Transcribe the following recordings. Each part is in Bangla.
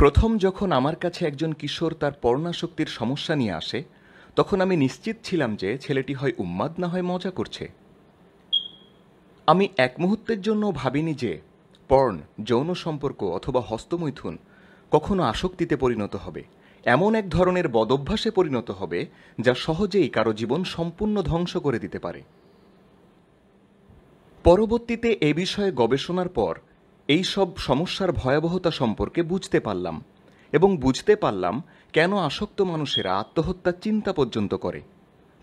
প্রথম যখন আমার কাছে একজন কিশোর তার পর্ণাশক্তির সমস্যা নিয়ে আসে তখন আমি নিশ্চিত ছিলাম যে ছেলেটি হয় উম্মাদ না হয় মজা করছে আমি এক মুহূর্তের জন্য ভাবিনি যে পর্ণ যৌন সম্পর্ক অথবা হস্তমৈথুন কখনো আসক্তিতে পরিণত হবে এমন এক ধরনের বদভ্যাসে পরিণত হবে যা সহজেই কারো জীবন সম্পূর্ণ ধ্বংস করে দিতে পারে পরবর্তীতে এ বিষয়ে গবেষণার পর এই সব সমস্যার ভয়াবহতা সম্পর্কে বুঝতে পারলাম এবং বুঝতে পারলাম কেন আসক্ত মানুষেরা আত্মহত্যার চিন্তা পর্যন্ত করে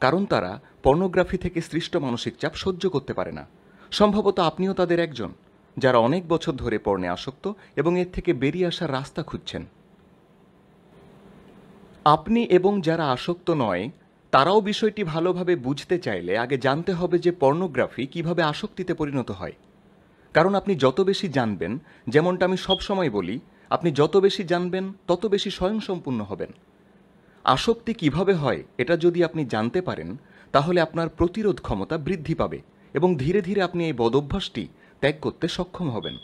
কারণ তারা পর্নোগ্রাফি থেকে সৃষ্ট মানসিক চাপ সহ্য করতে পারে না সম্ভবত আপনিও তাদের একজন যারা অনেক বছর ধরে পর্নে আসক্ত এবং এর থেকে বেরিয়ে আসার রাস্তা খুঁজছেন আপনি এবং যারা আসক্ত নয় তারাও বিষয়টি ভালোভাবে বুঝতে চাইলে আগে জানতে হবে যে পর্নোগ্রাফি কিভাবে আসক্তিতে পরিণত হয় কারণ আপনি যত বেশি জানবেন যেমনটা আমি সবসময় বলি আপনি যত বেশি জানবেন তত বেশি স্বয়ংসম্পূর্ণ হবেন আসক্তি কিভাবে হয় এটা যদি আপনি জানতে পারেন তাহলে আপনার প্রতিরোধ ক্ষমতা বৃদ্ধি পাবে এবং ধীরে ধীরে আপনি এই বদভ্যাসটি ত্যাগ করতে সক্ষম হবেন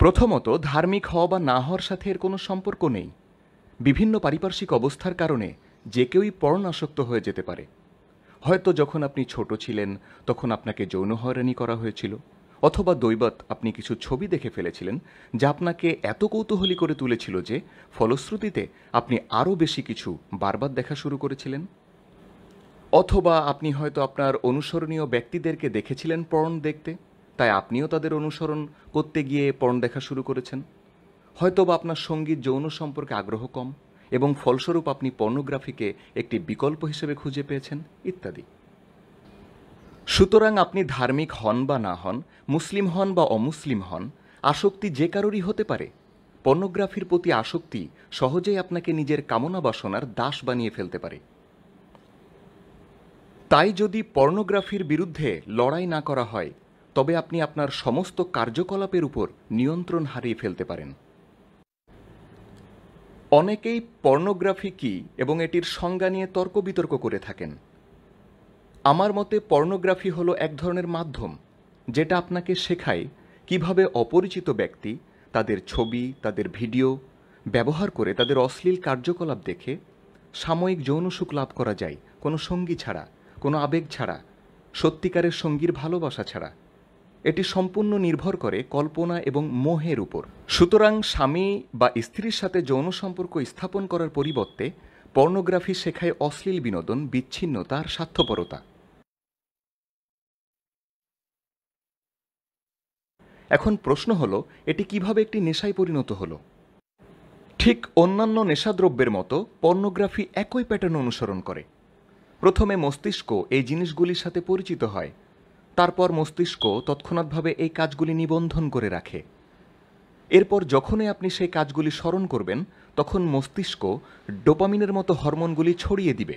প্রথমত ধার্মিক হওয়া বা না হওয়ার সাথে এর কোনো সম্পর্ক নেই বিভিন্ন পারিপার্শ্বিক অবস্থার কারণে যে কেউই পরণ আসক্ত হয়ে যেতে পারে হয়তো যখন আপনি ছোট ছিলেন তখন আপনাকে যৌন হয়রানি করা হয়েছিল অথবা দৈবত আপনি কিছু ছবি দেখে ফেলেছিলেন যা আপনাকে এত কৌতূহলী করে তুলেছিল যে ফলশ্রুতিতে আপনি আরও বেশি কিছু বারবার দেখা শুরু করেছিলেন অথবা আপনি হয়তো আপনার অনুসরণীয় ব্যক্তিদেরকে দেখেছিলেন পর্ণ দেখতে তাই আপনিও তাদের অনুসরণ করতে গিয়ে পর্ণ দেখা শুরু করেছেন হয়তোবা আপনার সঙ্গীত যৌন সম্পর্কে আগ্রহ কম এবং ফলস্বরূপ আপনি পর্নোগ্রাফিকে একটি বিকল্প হিসেবে খুঁজে পেয়েছেন ইত্যাদি সুতরাং আপনি ধার্মিক হন বা না হন মুসলিম হন বা অমুসলিম হন আসক্তি যে কারোরই হতে পারে পর্নোগ্রাফির প্রতি আসক্তি সহজেই আপনাকে নিজের কামনা বাসনার দাস বানিয়ে ফেলতে পারে তাই যদি পর্নোগ্রাফির বিরুদ্ধে লড়াই না করা হয় তবে আপনি আপনার সমস্ত কার্যকলাপের উপর নিয়ন্ত্রণ হারিয়ে ফেলতে পারেন অনেকেই পর্নোগ্রাফি কি এবং এটির সংজ্ঞা নিয়ে তর্ক বিতর্ক করে থাকেন আমার মতে পর্নোগ্রাফি হলো এক ধরনের মাধ্যম যেটা আপনাকে শেখায় কিভাবে অপরিচিত ব্যক্তি তাদের ছবি তাদের ভিডিও ব্যবহার করে তাদের অশ্লীল কার্যকলাপ দেখে সাময়িক যৌনসুখ লাভ করা যায় কোনো সঙ্গী ছাড়া কোনো আবেগ ছাড়া সত্যিকারের সঙ্গীর ভালোবাসা ছাড়া এটি সম্পূর্ণ নির্ভর করে কল্পনা এবং মোহের উপর সুতরাং স্বামী বা স্ত্রীর সাথে যৌন সম্পর্ক স্থাপন করার পরিবর্তে পর্নোগ্রাফি শেখায় অশ্লীল বিনোদন বিচ্ছিন্নতা আর স্বার্থপরতা এখন প্রশ্ন হল এটি কিভাবে একটি নেশায় পরিণত হল ঠিক অন্যান্য নেশাদ্রব্যের মতো পর্নোগ্রাফি একই প্যাটার্ন অনুসরণ করে প্রথমে মস্তিষ্ক এই জিনিসগুলির সাথে পরিচিত হয় তারপর মস্তিষ্ক তৎক্ষণাৎভাবে এই কাজগুলি নিবন্ধন করে রাখে এরপর যখনই আপনি সেই কাজগুলি স্মরণ করবেন তখন মস্তিষ্ক ডোপামিনের মতো হরমোনগুলি ছড়িয়ে দিবে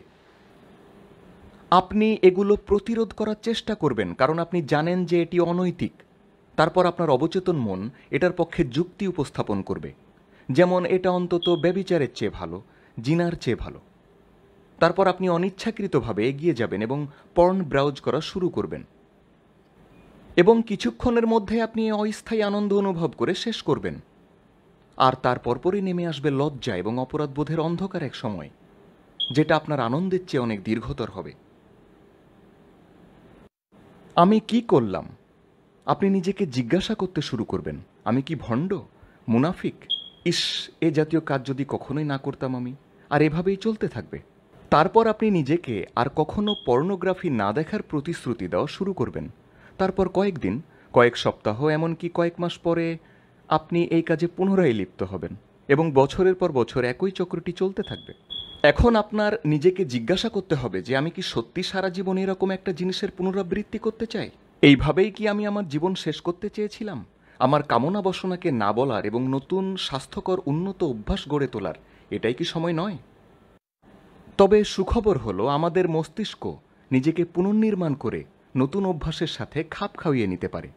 আপনি এগুলো প্রতিরোধ করার চেষ্টা করবেন কারণ আপনি জানেন যে এটি অনৈতিক তারপর আপনার অবচেতন মন এটার পক্ষে যুক্তি উপস্থাপন করবে যেমন এটা অন্তত ব্যবিচারের চেয়ে ভালো জিনার চেয়ে ভালো তারপর আপনি অনিচ্ছাকৃতভাবে এগিয়ে যাবেন এবং পর্ন ব্রাউজ করা শুরু করবেন এবং কিছুক্ষণের মধ্যে আপনি অস্থায়ী আনন্দ অনুভব করে শেষ করবেন আর তার পরপরই নেমে আসবে লজ্জা এবং অপরাধবোধের অন্ধকার এক সময় যেটা আপনার আনন্দের চেয়ে অনেক দীর্ঘতর হবে আমি কি করলাম আপনি নিজেকে জিজ্ঞাসা করতে শুরু করবেন আমি কি ভণ্ড মুনাফিক ইস এ জাতীয় কাজ যদি কখনোই না করতাম আমি আর এভাবেই চলতে থাকবে তারপর আপনি নিজেকে আর কখনো পর্নোগ্রাফি না দেখার প্রতিশ্রুতি দেওয়া শুরু করবেন তারপর কয়েকদিন কয়েক সপ্তাহ এমনকি কয়েক মাস পরে আপনি এই কাজে পুনরায় লিপ্ত হবেন এবং বছরের পর বছর একই চক্রটি চলতে থাকবে এখন আপনার নিজেকে জিজ্ঞাসা করতে হবে যে আমি কি সত্যি সারা জীবন এরকম একটা জিনিসের পুনরাবৃত্তি করতে চাই এইভাবেই কি আমি আমার জীবন শেষ করতে চেয়েছিলাম আমার কামনা বসনাকে না বলার এবং নতুন স্বাস্থ্যকর উন্নত অভ্যাস গড়ে তোলার এটাই কি সময় নয় তবে সুখবর হলো আমাদের মস্তিষ্ক নিজেকে পুনর্নির্মাণ করে নতুন অভ্যাসের সাথে খাপ খাইয়ে নিতে পারে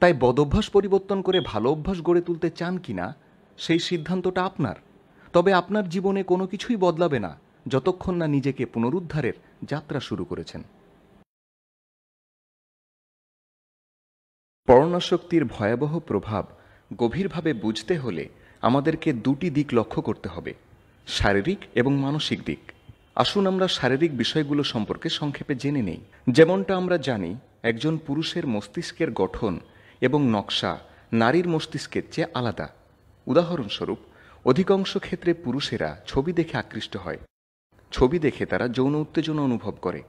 তাই বদভ্যাস পরিবর্তন করে ভালো অভ্যাস গড়ে তুলতে চান কি না সেই সিদ্ধান্তটা আপনার তবে আপনার জীবনে কোনো কিছুই বদলাবে না যতক্ষণ না নিজেকে পুনরুদ্ধারের যাত্রা শুরু করেছেন পরণাশক্তির ভয়াবহ প্রভাব গভীরভাবে বুঝতে হলে আমাদেরকে দুটি দিক লক্ষ্য করতে হবে শারীরিক এবং মানসিক দিক আসুন আমরা শারীরিক বিষয়গুলো সম্পর্কে সংক্ষেপে জেনে নেই যেমনটা আমরা জানি একজন পুরুষের মস্তিষ্কের গঠন এবং নকশা নারীর মস্তিষ্কের চেয়ে আলাদা উদাহরণস্বরূপ অধিকাংশ ক্ষেত্রে পুরুষেরা ছবি দেখে আকৃষ্ট হয় ছবি দেখে তারা যৌন উত্তেজনা অনুভব করে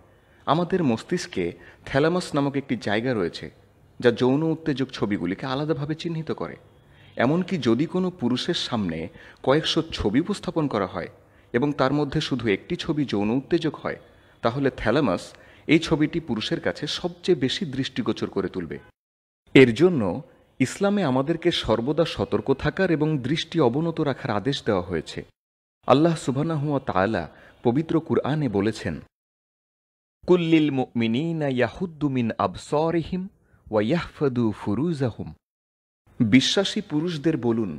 আমাদের মস্তিষ্কে থ্যালামাস নামক একটি জায়গা রয়েছে যা যৌন উত্তেজক ছবিগুলিকে আলাদাভাবে চিহ্নিত করে এমনকি যদি কোনো পুরুষের সামনে কয়েকশো ছবি উপস্থাপন করা হয় এবং তার মধ্যে শুধু একটি ছবি যৌন উত্তেজক হয় তাহলে থ্যালামাস এই ছবিটি পুরুষের কাছে সবচেয়ে বেশি দৃষ্টিগোচর করে তুলবে এর জন্য ইসলামে আমাদেরকে সর্বদা সতর্ক থাকার এবং দৃষ্টি অবনত রাখার আদেশ দেওয়া হয়েছে আল্লাহ সুবানাহুয়া তালা পবিত্র কুরআনে বলেছেন কুল্লিল মিনীনা ইয়াহুদ্দুমিন আবসরিহিম ওয়াহফাদু ফুরুজাহুম বিশ্বাসী পুরুষদের বলুন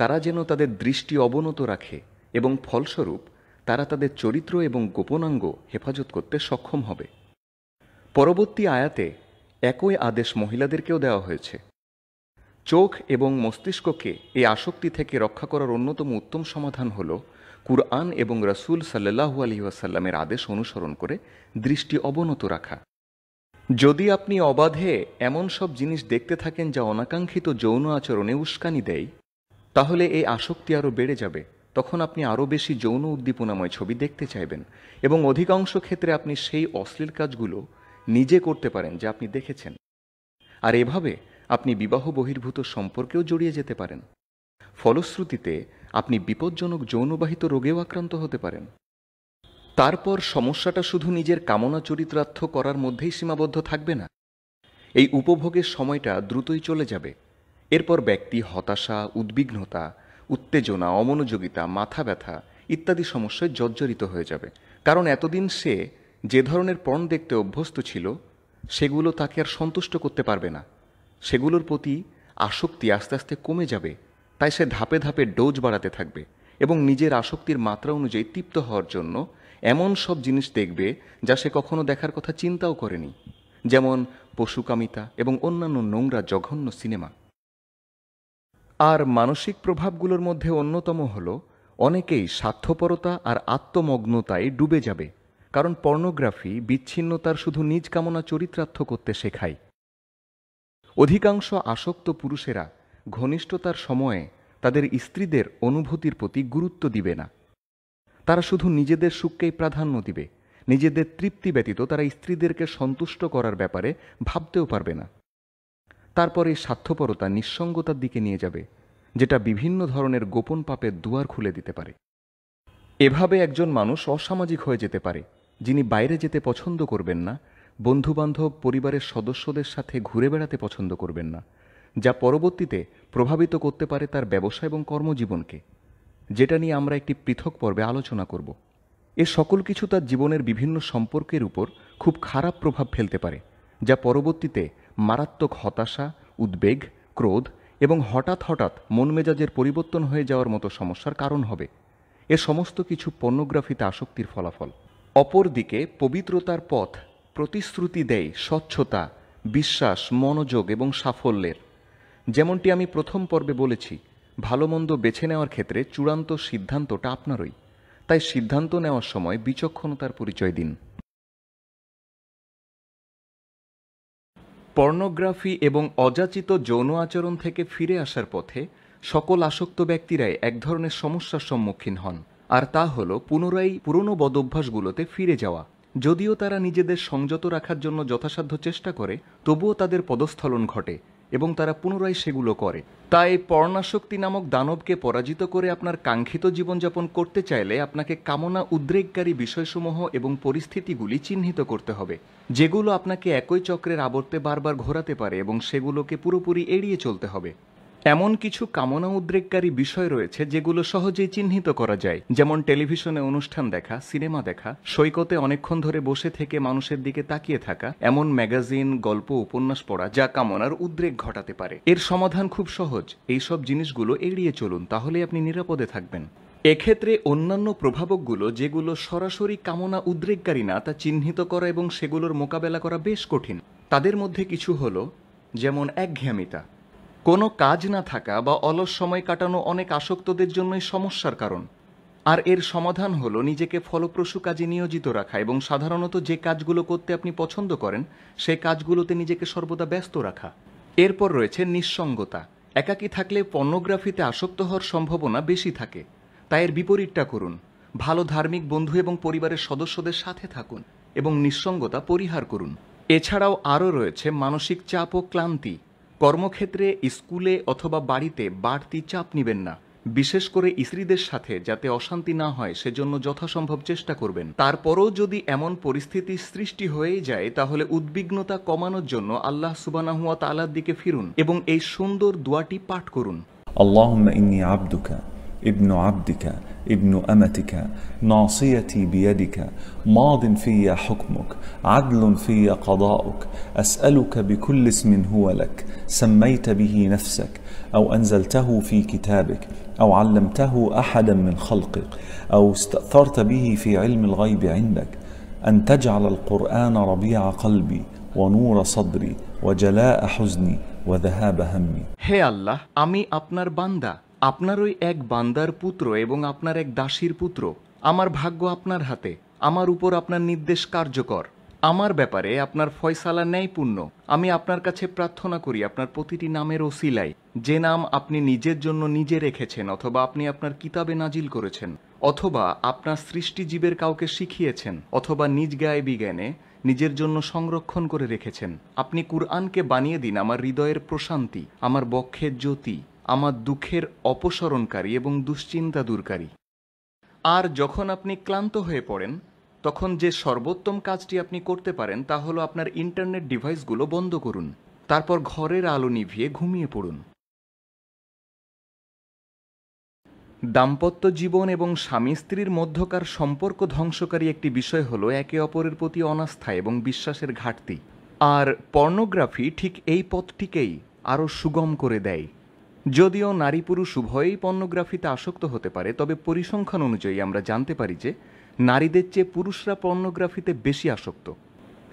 তারা যেন তাদের দৃষ্টি অবনত রাখে এবং ফলস্বরূপ তারা তাদের চরিত্র এবং গোপনাঙ্গ হেফাজত করতে সক্ষম হবে পরবর্তী আয়াতে একই আদেশ মহিলাদেরকেও দেওয়া হয়েছে চোখ এবং মস্তিষ্ককে এই আসক্তি থেকে রক্ষা করার অন্যতম উত্তম সমাধান হল কুরআন এবং রসুল সাল্লাহু ওয়াসাল্লামের আদেশ অনুসরণ করে দৃষ্টি অবনত রাখা যদি আপনি অবাধে এমন সব জিনিস দেখতে থাকেন যা অনাকাঙ্ক্ষিত যৌন আচরণে উস্কানি দেয় তাহলে এই আসক্তি আরও বেড়ে যাবে তখন আপনি আরও বেশি যৌন উদ্দীপনাময় ছবি দেখতে চাইবেন এবং অধিকাংশ ক্ষেত্রে আপনি সেই অশ্লীল কাজগুলো নিজে করতে পারেন যা আপনি দেখেছেন আর এভাবে আপনি বিবাহ বহির্ভূত সম্পর্কেও জড়িয়ে যেতে পারেন ফলশ্রুতিতে আপনি বিপজ্জনক যৌনবাহিত রোগেও আক্রান্ত হতে পারেন তারপর সমস্যাটা শুধু নিজের কামনা চরিত্রার্থ করার মধ্যেই সীমাবদ্ধ থাকবে না এই উপভোগের সময়টা দ্রুতই চলে যাবে এরপর ব্যক্তি হতাশা উদ্বিগ্নতা উত্তেজনা অমনোযোগিতা মাথা ব্যথা ইত্যাদি সমস্যায় জর্জরিত হয়ে যাবে কারণ এতদিন সে যে ধরনের পণ দেখতে অভ্যস্ত ছিল সেগুলো তাকে আর সন্তুষ্ট করতে পারবে না সেগুলোর প্রতি আসক্তি আস্তে আস্তে কমে যাবে তাই সে ধাপে ধাপে ডোজ বাড়াতে থাকবে এবং নিজের আসক্তির মাত্রা অনুযায়ী তৃপ্ত হওয়ার জন্য এমন সব জিনিস দেখবে যা সে কখনো দেখার কথা চিন্তাও করেনি যেমন পশুকামিতা এবং অন্যান্য নোংরা জঘন্য সিনেমা আর মানসিক প্রভাবগুলোর মধ্যে অন্যতম হল অনেকেই স্বার্থপরতা আর আত্মমগ্নতায় ডুবে যাবে কারণ পর্নোগ্রাফি বিচ্ছিন্নতার শুধু নিজ কামনা চরিত্রার্থ করতে শেখায় অধিকাংশ আসক্ত পুরুষেরা ঘনিষ্ঠতার সময়ে তাদের স্ত্রীদের অনুভূতির প্রতি গুরুত্ব দিবে না তারা শুধু নিজেদের সুখকেই প্রাধান্য দিবে নিজেদের তৃপ্তি ব্যতীত তারা স্ত্রীদেরকে সন্তুষ্ট করার ব্যাপারে ভাবতেও পারবে না তারপর এই স্বার্থপরতা নিঃসঙ্গতার দিকে নিয়ে যাবে যেটা বিভিন্ন ধরনের গোপন পাপের দুয়ার খুলে দিতে পারে এভাবে একজন মানুষ অসামাজিক হয়ে যেতে পারে যিনি বাইরে যেতে পছন্দ করবেন না বন্ধুবান্ধব পরিবারের সদস্যদের সাথে ঘুরে বেড়াতে পছন্দ করবেন না যা পরবর্তীতে প্রভাবিত করতে পারে তার ব্যবসা এবং কর্মজীবনকে যেটা নিয়ে আমরা একটি পৃথক পর্বে আলোচনা করব এ সকল কিছু তার জীবনের বিভিন্ন সম্পর্কের উপর খুব খারাপ প্রভাব ফেলতে পারে যা পরবর্তীতে মারাত্মক হতাশা উদ্বেগ ক্রোধ এবং হঠাৎ হঠাৎ মন মেজাজের পরিবর্তন হয়ে যাওয়ার মতো সমস্যার কারণ হবে এ সমস্ত কিছু পর্নোগ্রাফিতে আসক্তির ফলাফল অপরদিকে পবিত্রতার পথ প্রতিশ্রুতি দেয় স্বচ্ছতা বিশ্বাস মনোযোগ এবং সাফল্যের যেমনটি আমি প্রথম পর্বে বলেছি ভালো মন্দ বেছে নেওয়ার ক্ষেত্রে চূড়ান্ত সিদ্ধান্তটা আপনারই তাই সিদ্ধান্ত নেওয়ার সময় বিচক্ষণতার পরিচয় দিন পর্নোগ্রাফি এবং অযাচিত যৌন আচরণ থেকে ফিরে আসার পথে সকল আসক্ত ব্যক্তিরাই এক ধরনের সমস্যার সম্মুখীন হন আর তা হল পুনরায় পুরনো বদভ্যাসগুলোতে ফিরে যাওয়া যদিও তারা নিজেদের সংযত রাখার জন্য যথাসাধ্য চেষ্টা করে তবুও তাদের পদস্থলন ঘটে এবং তারা পুনরায় সেগুলো করে তাই পর্ণাশক্তি নামক দানবকে পরাজিত করে আপনার কাঙ্ক্ষিত জীবনযাপন করতে চাইলে আপনাকে কামনা উদ্রেককারী বিষয়সমূহ এবং পরিস্থিতিগুলি চিহ্নিত করতে হবে যেগুলো আপনাকে একই চক্রের আবর্তে বারবার ঘোরাতে পারে এবং সেগুলোকে পুরোপুরি এড়িয়ে চলতে হবে এমন কিছু কামনা উদ্রেককারী বিষয় রয়েছে যেগুলো সহজেই চিহ্নিত করা যায় যেমন টেলিভিশনে অনুষ্ঠান দেখা সিনেমা দেখা সৈকতে অনেকক্ষণ ধরে বসে থেকে মানুষের দিকে তাকিয়ে থাকা এমন ম্যাগাজিন গল্প উপন্যাস পড়া যা কামনার উদ্রেক ঘটাতে পারে এর সমাধান খুব সহজ এইসব জিনিসগুলো এড়িয়ে চলুন তাহলে আপনি নিরাপদে থাকবেন এক্ষেত্রে অন্যান্য প্রভাবকগুলো যেগুলো সরাসরি কামনা উদ্রেককারী না তা চিহ্নিত করা এবং সেগুলোর মোকাবেলা করা বেশ কঠিন তাদের মধ্যে কিছু হলো যেমন একঘেয়ামিতা কোনো কাজ না থাকা বা অলস সময় কাটানো অনেক আসক্তদের জন্যই সমস্যার কারণ আর এর সমাধান হলো নিজেকে ফলপ্রসূ কাজে নিয়োজিত রাখা এবং সাধারণত যে কাজগুলো করতে আপনি পছন্দ করেন সে কাজগুলোতে নিজেকে সর্বদা ব্যস্ত রাখা এরপর রয়েছে নিঃসঙ্গতা একাকী থাকলে পর্নোগ্রাফিতে আসক্ত হওয়ার সম্ভাবনা বেশি থাকে তাই এর বিপরীতটা করুন ভালো ধার্মিক বন্ধু এবং পরিবারের সদস্যদের সাথে থাকুন এবং নিঃসঙ্গতা পরিহার করুন এছাড়াও আরও রয়েছে মানসিক চাপ ও ক্লান্তি কর্মক্ষেত্রে স্কুলে অথবা বাড়িতে বাড়তি চাপ নেবেন না বিশেষ করে স্ত্রীদের সাথে যাতে অশান্তি না হয় সেজন্য যথাসম্ভব চেষ্টা করবেন তারপরও যদি এমন পরিস্থিতি সৃষ্টি হয়ে যায় তাহলে উদ্বিগ্নতা কমানোর জন্য আল্লাহ হুয়া তালার দিকে ফিরুন এবং এই সুন্দর দোয়াটি পাঠ করুন আল্লাহ ইন্নি আব্দুকা ابن عبدك ابن امتك ناصيتي بيدك ماض في حكمك عدل في قضاؤك اسالك بكل اسم هو لك سميت به نفسك او انزلته في كتابك او علمته احدا من خلقك او استاثرت به في علم الغيب عندك ان تجعل القران ربيع قلبي ونور صدري وجلاء حزني وذهاب همي هي الله امي ابنر বান্দা আপনার ওই এক বান্দার পুত্র এবং আপনার এক দাসীর পুত্র আমার ভাগ্য আপনার হাতে আমার উপর আপনার নির্দেশ কার্যকর আমার ব্যাপারে আপনার ফয়সালা ন্যায়পূর্ণ আমি আপনার কাছে প্রার্থনা করি আপনার প্রতিটি নামের ওসিলাই যে নাম আপনি নিজের জন্য নিজে রেখেছেন অথবা আপনি আপনার কিতাবে নাজিল করেছেন অথবা আপনার সৃষ্টিজীবের কাউকে শিখিয়েছেন অথবা নিজ গায়ে বিজ্ঞানে নিজের জন্য সংরক্ষণ করে রেখেছেন আপনি কুরআনকে বানিয়ে দিন আমার হৃদয়ের প্রশান্তি আমার বক্ষের জ্যোতি আমার দুঃখের অপসরণকারী এবং দুশ্চিন্তা দূরকারী আর যখন আপনি ক্লান্ত হয়ে পড়েন তখন যে সর্বোত্তম কাজটি আপনি করতে পারেন তা হলো আপনার ইন্টারনেট ডিভাইসগুলো বন্ধ করুন তারপর ঘরের আলো নিভিয়ে ঘুমিয়ে পড়ুন দাম্পত্য জীবন এবং স্বামী স্ত্রীর মধ্যকার সম্পর্ক ধ্বংসকারী একটি বিষয় হলো একে অপরের প্রতি অনাস্থা এবং বিশ্বাসের ঘাটতি আর পর্নোগ্রাফি ঠিক এই পথটিকেই আরও সুগম করে দেয় যদিও নারী পুরুষ উভয়েই পর্নোগ্রাফিতে আসক্ত হতে পারে তবে পরিসংখ্যান অনুযায়ী আমরা জানতে পারি যে নারীদের চেয়ে পুরুষরা পর্নোগ্রাফিতে বেশি আসক্ত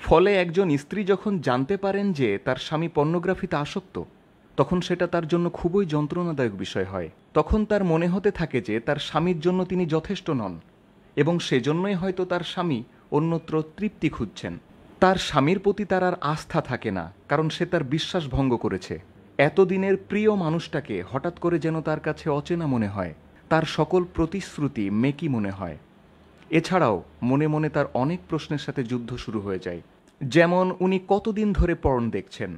ফলে একজন স্ত্রী যখন জানতে পারেন যে তার স্বামী পর্নোগ্রাফিতে আসক্ত তখন সেটা তার জন্য খুবই যন্ত্রণাদায়ক বিষয় হয় তখন তার মনে হতে থাকে যে তার স্বামীর জন্য তিনি যথেষ্ট নন এবং সেজন্যই হয়তো তার স্বামী অন্যত্র তৃপ্তি খুঁজছেন তার স্বামীর প্রতি তার আর আস্থা থাকে না কারণ সে তার বিশ্বাস ভঙ্গ করেছে এতদিনের প্রিয় মানুষটাকে হঠাৎ করে যেন তার কাছে অচেনা মনে হয় তার সকল প্রতিশ্রুতি মেকি মনে হয় এছাড়াও মনে মনে তার অনেক প্রশ্নের সাথে যুদ্ধ শুরু হয়ে যায় যেমন উনি কতদিন ধরে পর্ন দেখছেন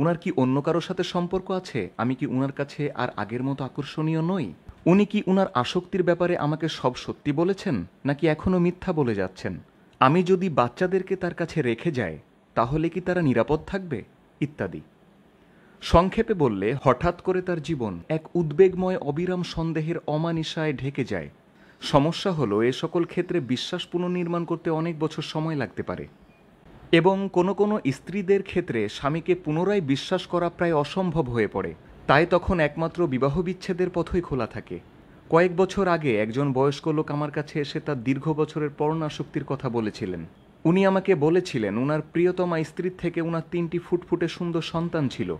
উনার কি অন্য কারোর সাথে সম্পর্ক আছে আমি কি উনার কাছে আর আগের মতো আকর্ষণীয় নই উনি কি উনার আসক্তির ব্যাপারে আমাকে সব সত্যি বলেছেন নাকি এখনও মিথ্যা বলে যাচ্ছেন আমি যদি বাচ্চাদেরকে তার কাছে রেখে যাই তাহলে কি তারা নিরাপদ থাকবে ইত্যাদি সংক্ষেপে বললে হঠাৎ করে তার জীবন এক উদ্বেগময় অবিরাম সন্দেহের অমানিসায় ঢেকে যায় সমস্যা হলো এ সকল ক্ষেত্রে বিশ্বাস পুনর্নির্মাণ করতে অনেক বছর সময় লাগতে পারে এবং কোনো কোনো স্ত্রীদের ক্ষেত্রে স্বামীকে পুনরায় বিশ্বাস করা প্রায় অসম্ভব হয়ে পড়ে তাই তখন একমাত্র বিবাহ বিচ্ছেদের পথই খোলা থাকে কয়েক বছর আগে একজন বয়স্ক লোক আমার কাছে এসে তার দীর্ঘ বছরের পরনাশক্তির কথা বলেছিলেন উনি আমাকে বলেছিলেন উনার প্রিয়তমা স্ত্রীর থেকে উনার তিনটি ফুটফুটে সুন্দর সন্তান ছিল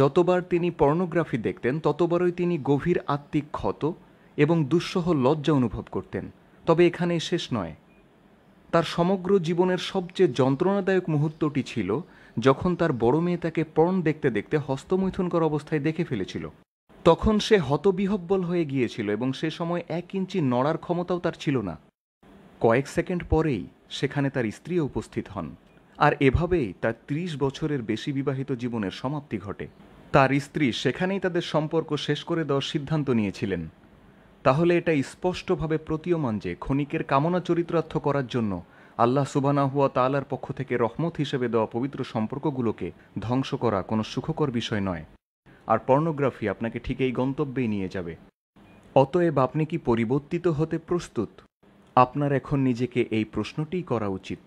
যতবার তিনি পর্নোগ্রাফি দেখতেন ততবারই তিনি গভীর আত্মিক ক্ষত এবং দুঃসহ লজ্জা অনুভব করতেন তবে এখানে শেষ নয় তার সমগ্র জীবনের সবচেয়ে যন্ত্রণাদায়ক মুহূর্তটি ছিল যখন তার বড় মেয়ে তাকে পর্ণ দেখতে দেখতে হস্তমৈথুন করা অবস্থায় দেখে ফেলেছিল তখন সে হতবিহব্বল হয়ে গিয়েছিল এবং সে সময় এক ইঞ্চি নড়ার ক্ষমতাও তার ছিল না কয়েক সেকেন্ড পরেই সেখানে তার স্ত্রী উপস্থিত হন আর এভাবেই তার ৩০ বছরের বেশি বিবাহিত জীবনের সমাপ্তি ঘটে তার স্ত্রী সেখানেই তাদের সম্পর্ক শেষ করে দেওয়ার সিদ্ধান্ত নিয়েছিলেন তাহলে এটা স্পষ্টভাবে প্রতীয়মান যে ক্ষণিকের কামনা চরিত্রার্থ করার জন্য আল্লাহ সুবানাহুয়া তালার পক্ষ থেকে রহমত হিসেবে দেওয়া পবিত্র সম্পর্কগুলোকে ধ্বংস করা কোনো সুখকর বিষয় নয় আর পর্নোগ্রাফি আপনাকে ঠিক এই গন্তব্যেই নিয়ে যাবে অতএব আপনি কি পরিবর্তিত হতে প্রস্তুত আপনার এখন নিজেকে এই প্রশ্নটিই করা উচিত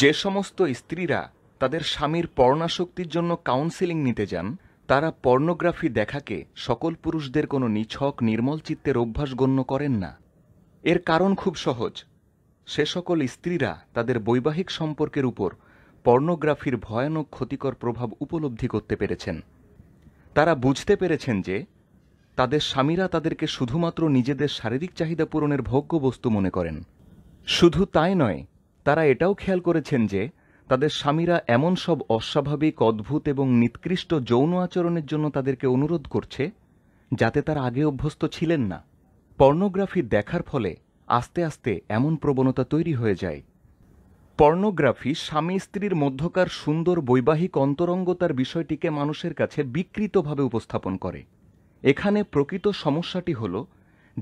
যে সমস্ত স্ত্রীরা তাদের স্বামীর পর্ণাশক্তির জন্য কাউন্সেলিং নিতে যান তারা পর্নোগ্রাফি দেখাকে সকল পুরুষদের কোনো নিছক নির্মল চিত্তের অভ্যাস গণ্য করেন না এর কারণ খুব সহজ সে সকল স্ত্রীরা তাদের বৈবাহিক সম্পর্কের উপর পর্নোগ্রাফির ভয়ানক ক্ষতিকর প্রভাব উপলব্ধি করতে পেরেছেন তারা বুঝতে পেরেছেন যে তাদের স্বামীরা তাদেরকে শুধুমাত্র নিজেদের শারীরিক চাহিদা পূরণের ভোগ্য বস্তু মনে করেন শুধু তাই নয় তারা এটাও খেয়াল করেছেন যে তাদের স্বামীরা এমন সব অস্বাভাবিক অদ্ভুত এবং নিকৃষ্ট যৌন আচরণের জন্য তাদেরকে অনুরোধ করছে যাতে তারা আগে অভ্যস্ত ছিলেন না পর্নোগ্রাফি দেখার ফলে আস্তে আস্তে এমন প্রবণতা তৈরি হয়ে যায় পর্নোগ্রাফি স্বামী স্ত্রীর মধ্যকার সুন্দর বৈবাহিক অন্তরঙ্গতার বিষয়টিকে মানুষের কাছে বিকৃতভাবে উপস্থাপন করে এখানে প্রকৃত সমস্যাটি হল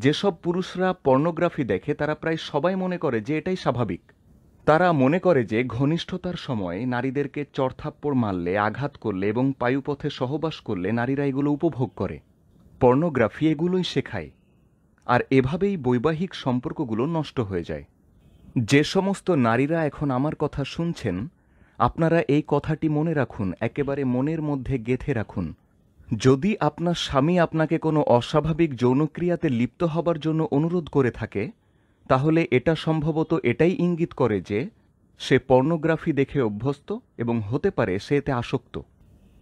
যেসব পুরুষরা পর্নোগ্রাফি দেখে তারা প্রায় সবাই মনে করে যে এটাই স্বাভাবিক তারা মনে করে যে ঘনিষ্ঠতার সময় নারীদেরকে চড়থাপ্পড় মারলে আঘাত করলে এবং পায়ুপথে সহবাস করলে নারীরা এগুলো উপভোগ করে পর্নোগ্রাফি এগুলোই শেখায় আর এভাবেই বৈবাহিক সম্পর্কগুলো নষ্ট হয়ে যায় যে সমস্ত নারীরা এখন আমার কথা শুনছেন আপনারা এই কথাটি মনে রাখুন একেবারে মনের মধ্যে গেঁথে রাখুন যদি আপনার স্বামী আপনাকে কোনো অস্বাভাবিক যৌনক্রিয়াতে লিপ্ত হবার জন্য অনুরোধ করে থাকে তাহলে এটা সম্ভবত এটাই ইঙ্গিত করে যে সে পর্নোগ্রাফি দেখে অভ্যস্ত এবং হতে পারে সে এতে আসক্ত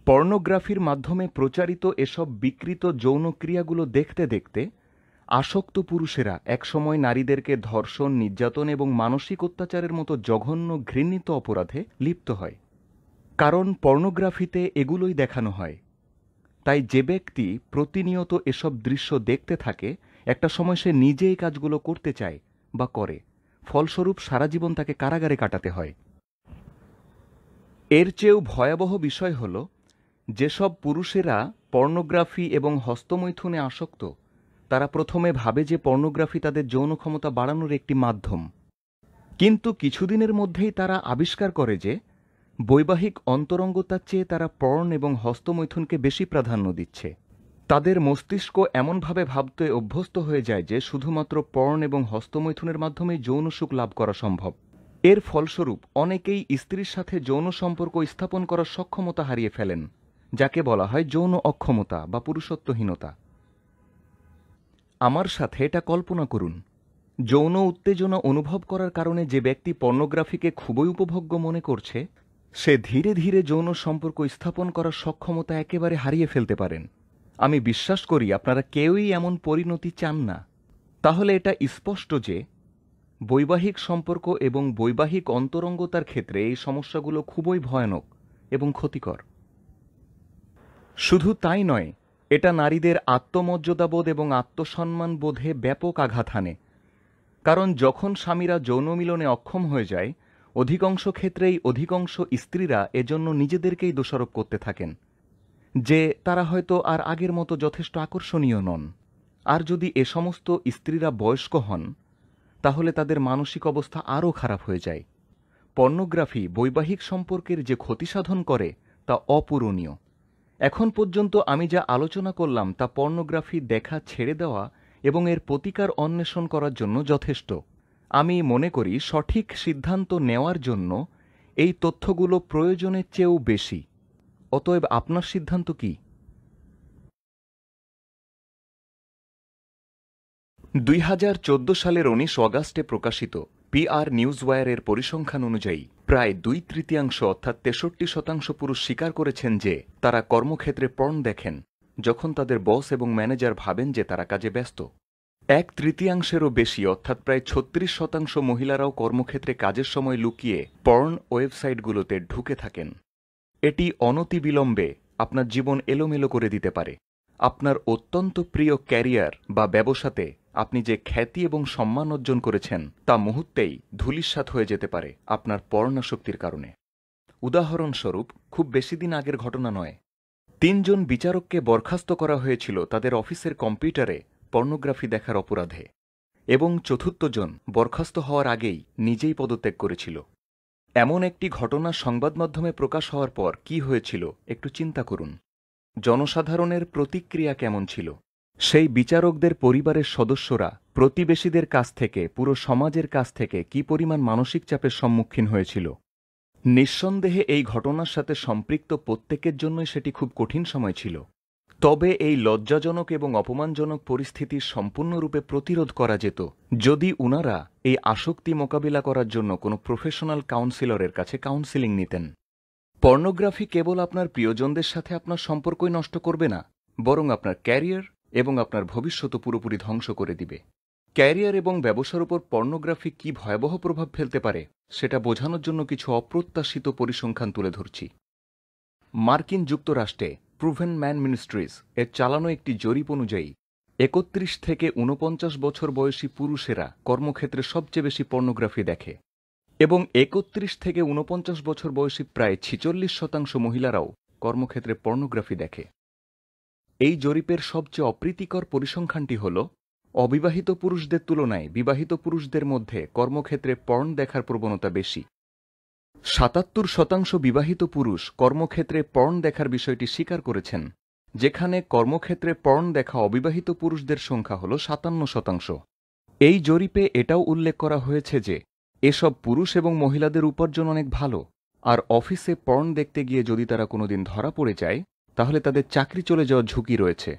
পর্নোগ্রাফির মাধ্যমে প্রচারিত এসব বিকৃত যৌন ক্রিয়াগুলো দেখতে দেখতে আসক্ত পুরুষেরা একসময় নারীদেরকে ধর্ষণ নির্যাতন এবং মানসিক অত্যাচারের মতো জঘন্য ঘৃণিত অপরাধে লিপ্ত হয় কারণ পর্নোগ্রাফিতে এগুলোই দেখানো হয় তাই যে ব্যক্তি প্রতিনিয়ত এসব দৃশ্য দেখতে থাকে একটা সময় সে নিজেই কাজগুলো করতে চায় বা করে ফলস্বরূপ সারা জীবন তাকে কারাগারে কাটাতে হয় এর চেয়েও ভয়াবহ বিষয় হল যেসব পুরুষেরা পর্নোগ্রাফি এবং হস্তমৈথুনে আসক্ত তারা প্রথমে ভাবে যে পর্নোগ্রাফি তাদের যৌন ক্ষমতা বাড়ানোর একটি মাধ্যম কিন্তু কিছুদিনের মধ্যেই তারা আবিষ্কার করে যে বৈবাহিক অন্তরঙ্গতার চেয়ে তারা পর্ণ এবং হস্তমৈথুনকে বেশি প্রাধান্য দিচ্ছে তাদের মস্তিষ্ক এমনভাবে ভাবতে অভ্যস্ত হয়ে যায় যে শুধুমাত্র পর্ণ এবং হস্তমৈথুনের মাধ্যমে যৌন সুখ লাভ করা সম্ভব এর ফলস্বরূপ অনেকেই স্ত্রীর সাথে যৌন সম্পর্ক স্থাপন করার সক্ষমতা হারিয়ে ফেলেন যাকে বলা হয় যৌন অক্ষমতা বা পুরুষত্বহীনতা আমার সাথে এটা কল্পনা করুন যৌন উত্তেজনা অনুভব করার কারণে যে ব্যক্তি পর্নোগ্রাফিকে খুবই উপভোগ্য মনে করছে সে ধীরে ধীরে যৌন সম্পর্ক স্থাপন করার সক্ষমতা একেবারে হারিয়ে ফেলতে পারেন আমি বিশ্বাস করি আপনারা কেউই এমন পরিণতি চান না তাহলে এটা স্পষ্ট যে বৈবাহিক সম্পর্ক এবং বৈবাহিক অন্তরঙ্গতার ক্ষেত্রে এই সমস্যাগুলো খুবই ভয়ানক এবং ক্ষতিকর শুধু তাই নয় এটা নারীদের আত্মমর্যাদাবোধ এবং আত্মসম্মান বোধে ব্যাপক আঘাত হানে কারণ যখন স্বামীরা যৌন মিলনে অক্ষম হয়ে যায় অধিকাংশ ক্ষেত্রেই অধিকাংশ স্ত্রীরা এজন্য নিজেদেরকেই দোষারোপ করতে থাকেন যে তারা হয়তো আর আগের মতো যথেষ্ট আকর্ষণীয় নন আর যদি এ সমস্ত স্ত্রীরা বয়স্ক হন তাহলে তাদের মানসিক অবস্থা আরও খারাপ হয়ে যায় পর্নোগ্রাফি বৈবাহিক সম্পর্কের যে ক্ষতি সাধন করে তা অপূরণীয় এখন পর্যন্ত আমি যা আলোচনা করলাম তা পর্নোগ্রাফি দেখা ছেড়ে দেওয়া এবং এর প্রতিকার অন্বেষণ করার জন্য যথেষ্ট আমি মনে করি সঠিক সিদ্ধান্ত নেওয়ার জন্য এই তথ্যগুলো প্রয়োজনের চেয়েও বেশি অতএব আপনার সিদ্ধান্ত কি দুই হাজার চোদ্দ সালের উনিশ অগাস্টে প্রকাশিত পিআর নিউজ ওয়ারের পরিসংখ্যান অনুযায়ী প্রায় দুই তৃতীয়াংশ অর্থাৎ তেষট্টি শতাংশ পুরুষ স্বীকার করেছেন যে তারা কর্মক্ষেত্রে পর্ন দেখেন যখন তাদের বস এবং ম্যানেজার ভাবেন যে তারা কাজে ব্যস্ত এক তৃতীয়াংশেরও বেশি অর্থাৎ প্রায় ছত্রিশ শতাংশ মহিলারাও কর্মক্ষেত্রে কাজের সময় লুকিয়ে পর্ন ওয়েবসাইটগুলোতে ঢুকে থাকেন এটি অনতিবিলম্বে আপনার জীবন এলোমেলো করে দিতে পারে আপনার অত্যন্ত প্রিয় ক্যারিয়ার বা ব্যবসাতে আপনি যে খ্যাতি এবং সম্মান অর্জন করেছেন তা মুহূর্তেই ধূলিস্বাত হয়ে যেতে পারে আপনার পর্ণাশক্তির কারণে উদাহরণস্বরূপ খুব বেশি দিন আগের ঘটনা নয় তিনজন বিচারককে বরখাস্ত করা হয়েছিল তাদের অফিসের কম্পিউটারে পর্নোগ্রাফি দেখার অপরাধে এবং চতুর্থজন বরখাস্ত হওয়ার আগেই নিজেই পদত্যাগ করেছিল এমন একটি ঘটনা সংবাদ মাধ্যমে প্রকাশ হওয়ার পর কি হয়েছিল একটু চিন্তা করুন জনসাধারণের প্রতিক্রিয়া কেমন ছিল সেই বিচারকদের পরিবারের সদস্যরা প্রতিবেশীদের কাছ থেকে পুরো সমাজের কাছ থেকে কি পরিমাণ মানসিক চাপের সম্মুখীন হয়েছিল নিঃসন্দেহে এই ঘটনার সাথে সম্পৃক্ত প্রত্যেকের জন্যই সেটি খুব কঠিন সময় ছিল তবে এই লজ্জাজনক এবং অপমানজনক পরিস্থিতির সম্পূর্ণরূপে প্রতিরোধ করা যেত যদি উনারা এই আসক্তি মোকাবিলা করার জন্য কোনো প্রফেশনাল কাউন্সিলরের কাছে কাউন্সিলিং নিতেন পর্নোগ্রাফি কেবল আপনার প্রিয়জনদের সাথে আপনার সম্পর্কই নষ্ট করবে না বরং আপনার ক্যারিয়ার এবং আপনার ভবিষ্যৎ পুরোপুরি ধ্বংস করে দিবে ক্যারিয়ার এবং ব্যবসার উপর পর্নোগ্রাফি কি ভয়াবহ প্রভাব ফেলতে পারে সেটা বোঝানোর জন্য কিছু অপ্রত্যাশিত পরিসংখ্যান তুলে ধরছি মার্কিন যুক্তরাষ্ট্রে প্রুভেন ম্যান মিনিস্ট্রিজ এর চালানো একটি জরিপ অনুযায়ী একত্রিশ থেকে ঊনপঞ্চাশ বছর বয়সী পুরুষেরা কর্মক্ষেত্রে সবচেয়ে বেশি পর্নোগ্রাফি দেখে এবং একত্রিশ থেকে ঊনপঞ্চাশ বছর বয়সী প্রায় ছিচল্লিশ শতাংশ মহিলারাও কর্মক্ষেত্রে পর্নোগ্রাফি দেখে এই জরিপের সবচেয়ে অপ্রীতিকর পরিসংখ্যানটি হল অবিবাহিত পুরুষদের তুলনায় বিবাহিত পুরুষদের মধ্যে কর্মক্ষেত্রে পর্ন দেখার প্রবণতা বেশি সাতাত্তর শতাংশ বিবাহিত পুরুষ কর্মক্ষেত্রে পর্ণ দেখার বিষয়টি স্বীকার করেছেন যেখানে কর্মক্ষেত্রে পর্ণ দেখা অবিবাহিত পুরুষদের সংখ্যা হল সাতান্ন শতাংশ এই জরিপে এটাও উল্লেখ করা হয়েছে যে এসব পুরুষ এবং মহিলাদের উপার্জন অনেক ভালো আর অফিসে পর্ণ দেখতে গিয়ে যদি তারা কোনোদিন ধরা পড়ে যায় তাহলে তাদের চাকরি চলে যাওয়ার ঝুঁকি রয়েছে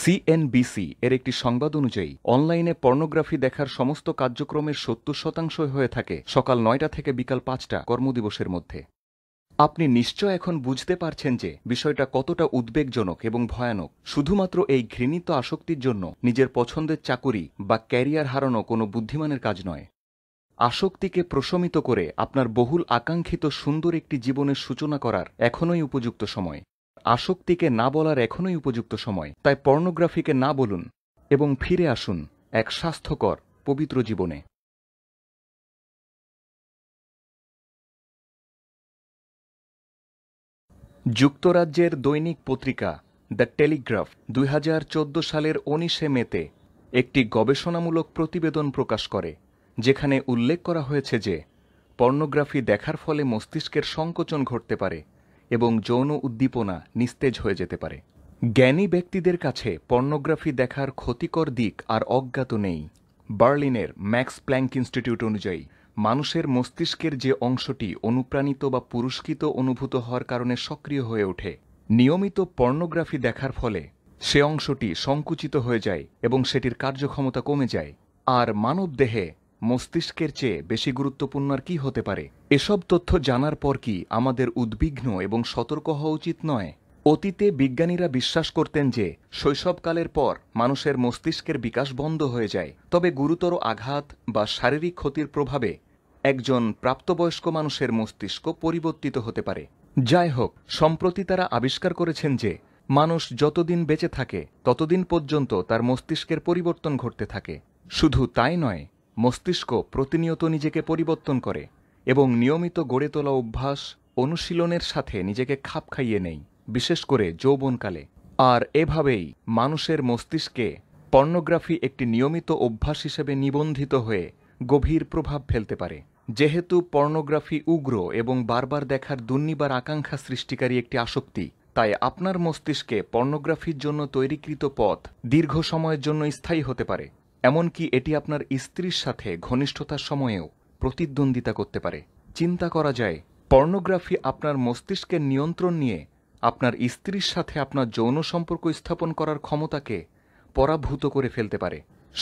সিএনবিসি এর একটি সংবাদ অনুযায়ী অনলাইনে পর্নোগ্রাফি দেখার সমস্ত কার্যক্রমের সত্তর শতাংশ হয়ে থাকে সকাল নয়টা থেকে বিকাল পাঁচটা কর্মদিবসের মধ্যে আপনি নিশ্চয় এখন বুঝতে পারছেন যে বিষয়টা কতটা উদ্বেগজনক এবং ভয়ানক শুধুমাত্র এই ঘৃণিত আসক্তির জন্য নিজের পছন্দের চাকুরি বা ক্যারিয়ার হারানো কোনো বুদ্ধিমানের কাজ নয় আসক্তিকে প্রশমিত করে আপনার বহুল আকাঙ্ক্ষিত সুন্দর একটি জীবনের সূচনা করার এখনই উপযুক্ত সময় আসক্তিকে না বলার এখনই উপযুক্ত সময় তাই পর্নোগ্রাফিকে না বলুন এবং ফিরে আসুন এক স্বাস্থ্যকর পবিত্র জীবনে যুক্তরাজ্যের দৈনিক পত্রিকা দ্য টেলিগ্রাফ দুই সালের উনিশে মেতে একটি গবেষণামূলক প্রতিবেদন প্রকাশ করে যেখানে উল্লেখ করা হয়েছে যে পর্নোগ্রাফি দেখার ফলে মস্তিষ্কের সংকোচন ঘটতে পারে এবং যৌন উদ্দীপনা নিস্তেজ হয়ে যেতে পারে জ্ঞানী ব্যক্তিদের কাছে পর্নোগ্রাফি দেখার ক্ষতিকর দিক আর অজ্ঞাত নেই বার্লিনের ম্যাক্স প্ল্যাঙ্ক ইনস্টিটিউট অনুযায়ী মানুষের মস্তিষ্কের যে অংশটি অনুপ্রাণিত বা পুরস্কৃত অনুভূত হওয়ার কারণে সক্রিয় হয়ে ওঠে নিয়মিত পর্নোগ্রাফি দেখার ফলে সে অংশটি সংকুচিত হয়ে যায় এবং সেটির কার্যক্ষমতা কমে যায় আর মানব দেহে মস্তিষ্কের চেয়ে বেশি গুরুত্বপূর্ণ আর কি হতে পারে এসব তথ্য জানার পর কি আমাদের উদ্বিগ্ন এবং সতর্ক হওয়া উচিত নয় অতীতে বিজ্ঞানীরা বিশ্বাস করতেন যে শৈশবকালের পর মানুষের মস্তিষ্কের বিকাশ বন্ধ হয়ে যায় তবে গুরুতর আঘাত বা শারীরিক ক্ষতির প্রভাবে একজন প্রাপ্তবয়স্ক মানুষের মস্তিষ্ক পরিবর্তিত হতে পারে যাই হোক সম্প্রতি তারা আবিষ্কার করেছেন যে মানুষ যতদিন বেঁচে থাকে ততদিন পর্যন্ত তার মস্তিষ্কের পরিবর্তন ঘটতে থাকে শুধু তাই নয় মস্তিষ্ক প্রতিনিয়ত নিজেকে পরিবর্তন করে এবং নিয়মিত গড়ে তোলা অভ্যাস অনুশীলনের সাথে নিজেকে খাপ খাইয়ে নেই বিশেষ করে যৌবনকালে আর এভাবেই মানুষের মস্তিষ্কে পর্নোগ্রাফি একটি নিয়মিত অভ্যাস হিসেবে নিবন্ধিত হয়ে গভীর প্রভাব ফেলতে পারে যেহেতু পর্নোগ্রাফি উগ্র এবং বারবার দেখার দুর্নিবার আকাঙ্ক্ষা সৃষ্টিকারী একটি আসক্তি তাই আপনার মস্তিষ্কে পর্নোগ্রাফির জন্য তৈরিকৃত পথ দীর্ঘ সময়ের জন্য স্থায়ী হতে পারে এমনকি এটি আপনার স্ত্রীর সাথে ঘনিষ্ঠতার সময়েও প্রতিদ্বন্দ্বিতা করতে পারে চিন্তা করা যায় পর্নোগ্রাফি আপনার মস্তিষ্কের নিয়ন্ত্রণ নিয়ে আপনার স্ত্রীর সাথে আপনার যৌন সম্পর্ক স্থাপন করার ক্ষমতাকে পরাভূত করে ফেলতে পারে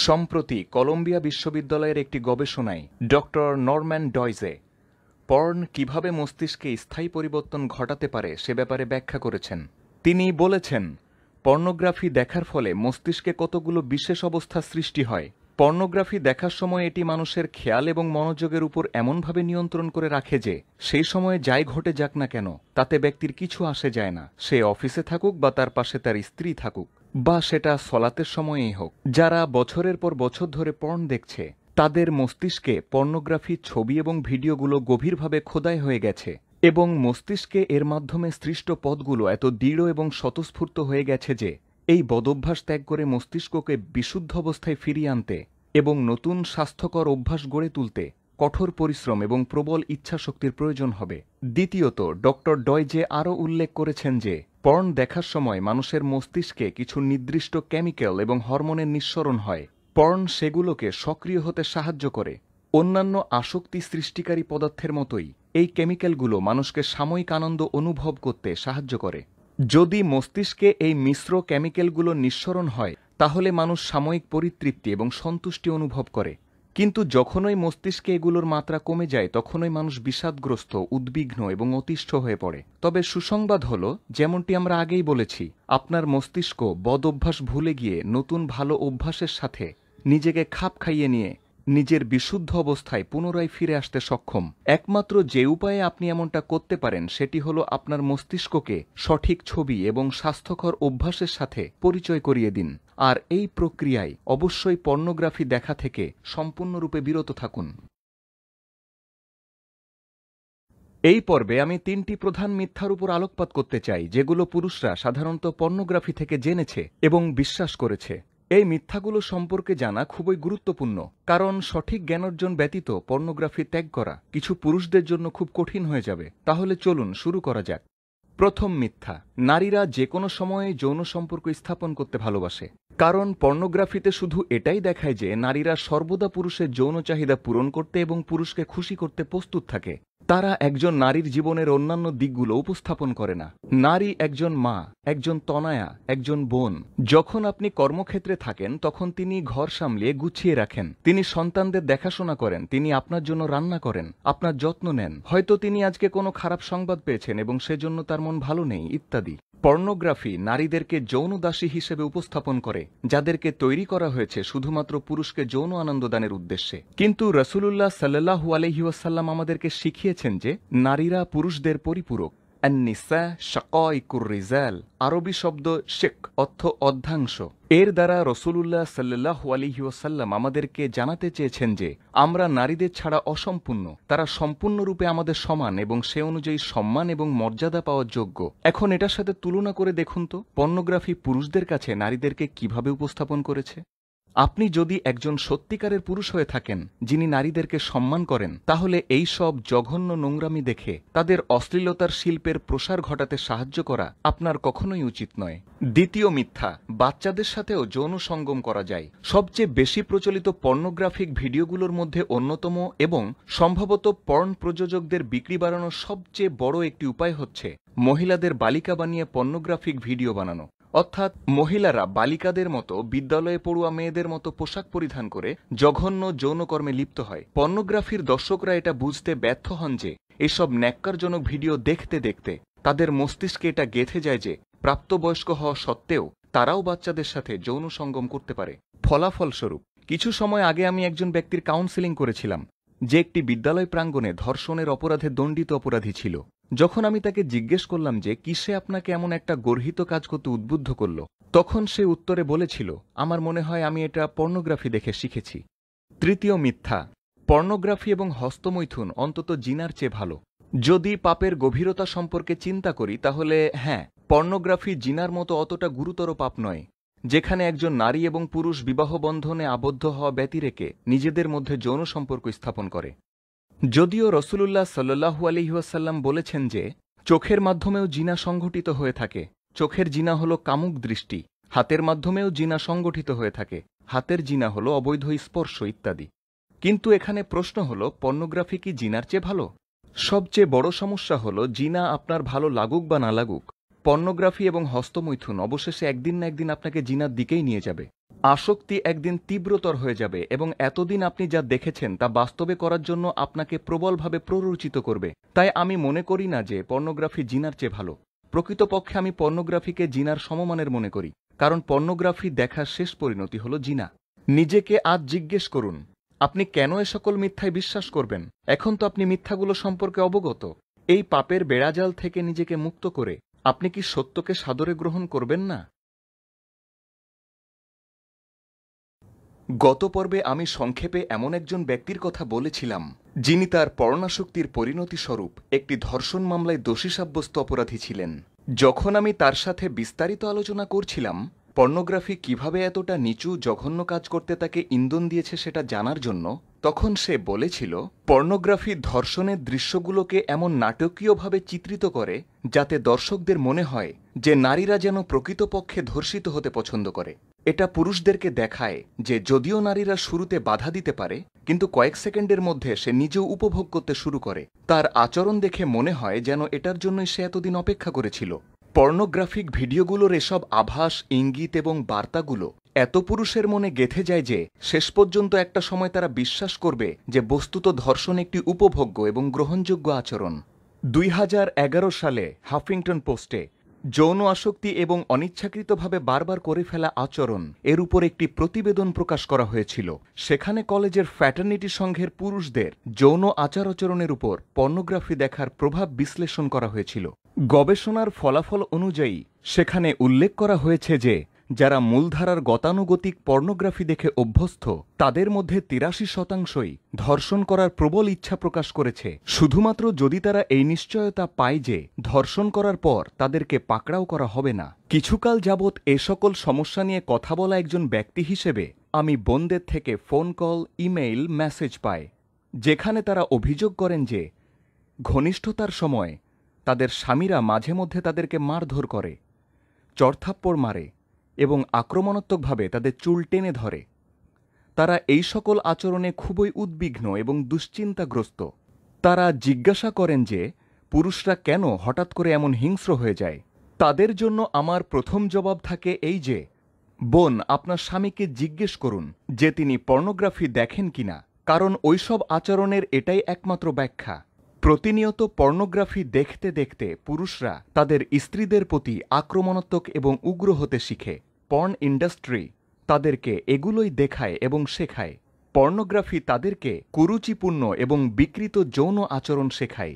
সম্প্রতি কলম্বিয়া বিশ্ববিদ্যালয়ের একটি গবেষণায় ডক্টর নরম্যান ডয়জে পর্ন কিভাবে মস্তিষ্কে স্থায়ী পরিবর্তন ঘটাতে পারে সে ব্যাপারে ব্যাখ্যা করেছেন তিনি বলেছেন পর্নোগ্রাফি দেখার ফলে মস্তিষ্কে কতগুলো বিশেষ অবস্থা সৃষ্টি হয় পর্নোগ্রাফি দেখার সময় এটি মানুষের খেয়াল এবং মনোযোগের উপর এমনভাবে নিয়ন্ত্রণ করে রাখে যে সেই সময়ে যাই ঘটে যাক না কেন তাতে ব্যক্তির কিছু আসে যায় না সে অফিসে থাকুক বা তার পাশে তার স্ত্রী থাকুক বা সেটা সলাতের সময়েই হোক যারা বছরের পর বছর ধরে পর্ন দেখছে তাদের মস্তিষ্কে পর্নোগ্রাফি ছবি এবং ভিডিওগুলো গভীরভাবে খোদাই হয়ে গেছে এবং মস্তিষ্কে এর মাধ্যমে সৃষ্ট পদগুলো এত দৃঢ় এবং স্বতঃস্ফূর্ত হয়ে গেছে যে এই বদভ্যাস ত্যাগ করে মস্তিষ্ককে বিশুদ্ধ অবস্থায় ফিরিয়ে আনতে এবং নতুন স্বাস্থ্যকর অভ্যাস গড়ে তুলতে কঠোর পরিশ্রম এবং প্রবল ইচ্ছাশক্তির প্রয়োজন হবে দ্বিতীয়ত ডক্টর যে আরও উল্লেখ করেছেন যে পর্ন দেখার সময় মানুষের মস্তিষ্কে কিছু নির্দিষ্ট কেমিক্যাল এবং হরমোনের নিঃসরণ হয় পর্ন সেগুলোকে সক্রিয় হতে সাহায্য করে অন্যান্য আসক্তি সৃষ্টিকারী পদার্থের মতোই এই কেমিক্যালগুলো মানুষকে সাময়িক আনন্দ অনুভব করতে সাহায্য করে যদি মস্তিষ্কে এই মিশ্র কেমিক্যালগুলো নিঃসরণ হয় তাহলে মানুষ সাময়িক পরিতৃপ্তি এবং সন্তুষ্টি অনুভব করে কিন্তু যখনই মস্তিষ্কে এগুলোর মাত্রা কমে যায় তখনই মানুষ বিষাদগ্রস্ত উদ্বিগ্ন এবং অতিষ্ঠ হয়ে পড়ে তবে সুসংবাদ হল যেমনটি আমরা আগেই বলেছি আপনার মস্তিষ্ক বদ অভ্যাস ভুলে গিয়ে নতুন ভালো অভ্যাসের সাথে নিজেকে খাপ খাইয়ে নিয়ে নিজের বিশুদ্ধ অবস্থায় পুনরায় ফিরে আসতে সক্ষম একমাত্র যে উপায়ে আপনি এমনটা করতে পারেন সেটি হল আপনার মস্তিষ্ককে সঠিক ছবি এবং স্বাস্থ্যকর অভ্যাসের সাথে পরিচয় করিয়ে দিন আর এই প্রক্রিয়ায় অবশ্যই পর্নোগ্রাফি দেখা থেকে সম্পূর্ণরূপে বিরত থাকুন এই পর্বে আমি তিনটি প্রধান মিথ্যার উপর আলোকপাত করতে চাই যেগুলো পুরুষরা সাধারণত পর্নোগ্রাফি থেকে জেনেছে এবং বিশ্বাস করেছে এই মিথ্যাগুলো সম্পর্কে জানা খুবই গুরুত্বপূর্ণ কারণ সঠিক জ্ঞানার্জন ব্যতীত পর্নোগ্রাফি ত্যাগ করা কিছু পুরুষদের জন্য খুব কঠিন হয়ে যাবে তাহলে চলুন শুরু করা যাক প্রথম মিথ্যা নারীরা যে কোনো সময়ে যৌন সম্পর্ক স্থাপন করতে ভালোবাসে কারণ পর্নোগ্রাফিতে শুধু এটাই দেখায় যে নারীরা সর্বদা পুরুষের যৌন চাহিদা পূরণ করতে এবং পুরুষকে খুশি করতে প্রস্তুত থাকে তারা একজন নারীর জীবনের অন্যান্য দিকগুলো উপস্থাপন করে না নারী একজন মা একজন তনায়া একজন বোন যখন আপনি কর্মক্ষেত্রে থাকেন তখন তিনি ঘর সামলিয়ে গুছিয়ে রাখেন তিনি সন্তানদের দেখাশোনা করেন তিনি আপনার জন্য রান্না করেন আপনার যত্ন নেন হয়তো তিনি আজকে কোনো খারাপ সংবাদ পেয়েছেন এবং সেজন্য তার মন ভালো নেই ইত্যাদি পর্নোগ্রাফি নারীদেরকে যৌন দাসী হিসেবে উপস্থাপন করে যাদেরকে তৈরি করা হয়েছে শুধুমাত্র পুরুষকে যৌন আনন্দ দানের উদ্দেশ্যে কিন্তু রসুলুল্লাহ সাল্লু আলহিউসাল্লাম আমাদেরকে শিখিয়েছেন যে নারীরা পুরুষদের পরিপূরক অ্যান্নিসা শাকাইকুর রিজাল আরবি শব্দ শেখ অর্থ অর্ধাংশ এর দ্বারা রসুলুল্লাহ সাল্লাহ আলিহাসাল্লাম আমাদেরকে জানাতে চেয়েছেন যে আমরা নারীদের ছাড়া অসম্পূর্ণ তারা সম্পূর্ণরূপে আমাদের সমান এবং সে অনুযায়ী সম্মান এবং মর্যাদা পাওয়ার যোগ্য এখন এটার সাথে তুলনা করে দেখুন তো পর্নোগ্রাফি পুরুষদের কাছে নারীদেরকে কিভাবে উপস্থাপন করেছে আপনি যদি একজন সত্যিকারের পুরুষ হয়ে থাকেন যিনি নারীদেরকে সম্মান করেন তাহলে এই সব জঘন্য নোংরামি দেখে তাদের অশ্লীলতার শিল্পের প্রসার ঘটাতে সাহায্য করা আপনার কখনোই উচিত নয় দ্বিতীয় মিথ্যা বাচ্চাদের সাথেও যৌন সঙ্গম করা যায় সবচেয়ে বেশি প্রচলিত পর্নোগ্রাফিক ভিডিওগুলোর মধ্যে অন্যতম এবং সম্ভবত পর্ন প্রযোজকদের বিক্রি বাড়ানোর সবচেয়ে বড় একটি উপায় হচ্ছে মহিলাদের বালিকা বানিয়ে পর্নোগ্রাফিক ভিডিও বানানো অর্থাৎ মহিলারা বালিকাদের মতো বিদ্যালয়ে পড়ুয়া মেয়েদের মতো পোশাক পরিধান করে জঘন্য যৌনকর্মে লিপ্ত হয় পর্নোগ্রাফির দর্শকরা এটা বুঝতে ব্যর্থ হন যে এসব ন্যাক্কারজনক ভিডিও দেখতে দেখতে তাদের মস্তিষ্কে এটা গেথে যায় যে প্রাপ্তবয়স্ক হওয়া সত্ত্বেও তারাও বাচ্চাদের সাথে যৌন সঙ্গম করতে পারে ফলাফলস্বরূপ কিছু সময় আগে আমি একজন ব্যক্তির কাউন্সেলিং করেছিলাম যে একটি বিদ্যালয় প্রাঙ্গণে ধর্ষণের অপরাধে দণ্ডিত অপরাধী ছিল যখন আমি তাকে জিজ্ঞেস করলাম যে কিসে আপনাকে এমন একটা গর্হিত কাজ করতে উদ্বুদ্ধ করল তখন সে উত্তরে বলেছিল আমার মনে হয় আমি এটা পর্নোগ্রাফি দেখে শিখেছি তৃতীয় মিথ্যা পর্নোগ্রাফি এবং হস্তমৈথুন অন্তত জিনার চেয়ে ভালো যদি পাপের গভীরতা সম্পর্কে চিন্তা করি তাহলে হ্যাঁ পর্নোগ্রাফি জিনার মতো অতটা গুরুতর পাপ নয় যেখানে একজন নারী এবং পুরুষ বিবাহ বন্ধনে আবদ্ধ হওয়া ব্যতিরেকে নিজেদের মধ্যে যৌন সম্পর্ক স্থাপন করে যদিও রসুলুল্লাহ সাল্লু আলিহাসাল্লাম বলেছেন যে চোখের মাধ্যমেও জিনা সংঘটিত হয়ে থাকে চোখের জিনা হল কামুক দৃষ্টি হাতের মাধ্যমেও জিনা সংগঠিত হয়ে থাকে হাতের জিনা হল অবৈধ স্পর্শ ইত্যাদি কিন্তু এখানে প্রশ্ন হল পর্নোগ্রাফি কি জিনার চেয়ে ভালো সবচেয়ে বড় সমস্যা হল জিনা আপনার ভালো লাগুক বা না লাগুক পর্নোগ্রাফি এবং হস্তমৈথুন অবশেষে একদিন না একদিন আপনাকে জিনার দিকেই নিয়ে যাবে আসক্তি একদিন তীব্রতর হয়ে যাবে এবং এতদিন আপনি যা দেখেছেন তা বাস্তবে করার জন্য আপনাকে প্রবলভাবে প্ররোচিত করবে তাই আমি মনে করি না যে পর্নোগ্রাফি জিনার চেয়ে ভালো প্রকৃতপক্ষে আমি পর্নোগ্রাফিকে জিনার সমমানের মনে করি কারণ পর্নোগ্রাফি দেখার শেষ পরিণতি হল জিনা নিজেকে আজ জিজ্ঞেস করুন আপনি কেন এ সকল মিথ্যায় বিশ্বাস করবেন এখন তো আপনি মিথ্যাগুলো সম্পর্কে অবগত এই পাপের বেড়াজাল থেকে নিজেকে মুক্ত করে আপনি কি সত্যকে সাদরে গ্রহণ করবেন না গত পর্বে আমি সংক্ষেপে এমন একজন ব্যক্তির কথা বলেছিলাম যিনি তার পরণাশক্তির পরিণতি স্বরূপ একটি ধর্ষণ মামলায় দোষী সাব্যস্ত অপরাধী ছিলেন যখন আমি তার সাথে বিস্তারিত আলোচনা করছিলাম পর্নোগ্রাফি কিভাবে এতটা নিচু জঘন্য কাজ করতে তাকে ইন্ধন দিয়েছে সেটা জানার জন্য তখন সে বলেছিল পর্নোগ্রাফি ধর্ষণের দৃশ্যগুলোকে এমন নাটকীয়ভাবে চিত্রিত করে যাতে দর্শকদের মনে হয় যে নারীরা যেন প্রকৃতপক্ষে ধর্ষিত হতে পছন্দ করে এটা পুরুষদেরকে দেখায় যে যদিও নারীরা শুরুতে বাধা দিতে পারে কিন্তু কয়েক সেকেন্ডের মধ্যে সে নিজেও উপভোগ করতে শুরু করে তার আচরণ দেখে মনে হয় যেন এটার জন্যই সে এতদিন অপেক্ষা করেছিল পর্নোগ্রাফিক ভিডিওগুলোর এসব আভাস ইঙ্গিত এবং বার্তাগুলো এত পুরুষের মনে গেথে যায় যে শেষ পর্যন্ত একটা সময় তারা বিশ্বাস করবে যে বস্তুত ধর্ষণ একটি উপভোগ্য এবং গ্রহণযোগ্য আচরণ দুই সালে হাফিংটন পোস্টে যৌন আসক্তি এবং অনিচ্ছাকৃতভাবে বারবার করে ফেলা আচরণ এর উপর একটি প্রতিবেদন প্রকাশ করা হয়েছিল সেখানে কলেজের ফ্যাটার্নিটি সংঘের পুরুষদের যৌন আচার আচরণের উপর পর্নোগ্রাফি দেখার প্রভাব বিশ্লেষণ করা হয়েছিল গবেষণার ফলাফল অনুযায়ী সেখানে উল্লেখ করা হয়েছে যে যারা মূলধারার গতানুগতিক পর্নোগ্রাফি দেখে অভ্যস্ত তাদের মধ্যে তিরাশি শতাংশই ধর্ষণ করার প্রবল ইচ্ছা প্রকাশ করেছে শুধুমাত্র যদি তারা এই নিশ্চয়তা পায় যে ধর্ষণ করার পর তাদেরকে পাকড়াও করা হবে না কিছুকাল যাবৎ এ সকল সমস্যা নিয়ে কথা বলা একজন ব্যক্তি হিসেবে আমি বোনদের থেকে ফোন কল ইমেইল মেসেজ পাই যেখানে তারা অভিযোগ করেন যে ঘনিষ্ঠতার সময় তাদের স্বামীরা মাঝে মধ্যে তাদেরকে মারধর করে চড়থাপ্পড় মারে এবং আক্রমণাত্মকভাবে তাদের চুল টেনে ধরে তারা এই সকল আচরণে খুবই উদ্বিগ্ন এবং দুশ্চিন্তাগ্রস্ত তারা জিজ্ঞাসা করেন যে পুরুষরা কেন হঠাৎ করে এমন হিংস্র হয়ে যায় তাদের জন্য আমার প্রথম জবাব থাকে এই যে বোন আপনার স্বামীকে জিজ্ঞেস করুন যে তিনি পর্নোগ্রাফি দেখেন কিনা কারণ ওইসব আচরণের এটাই একমাত্র ব্যাখ্যা প্রতিনিয়ত পর্নোগ্রাফি দেখতে দেখতে পুরুষরা তাদের স্ত্রীদের প্রতি আক্রমণাত্মক এবং উগ্র হতে শিখে পর্ন ইন্ডাস্ট্রি তাদেরকে এগুলোই দেখায় এবং শেখায় পর্নোগ্রাফি তাদেরকে কুরুচিপূর্ণ এবং বিকৃত যৌন আচরণ শেখায়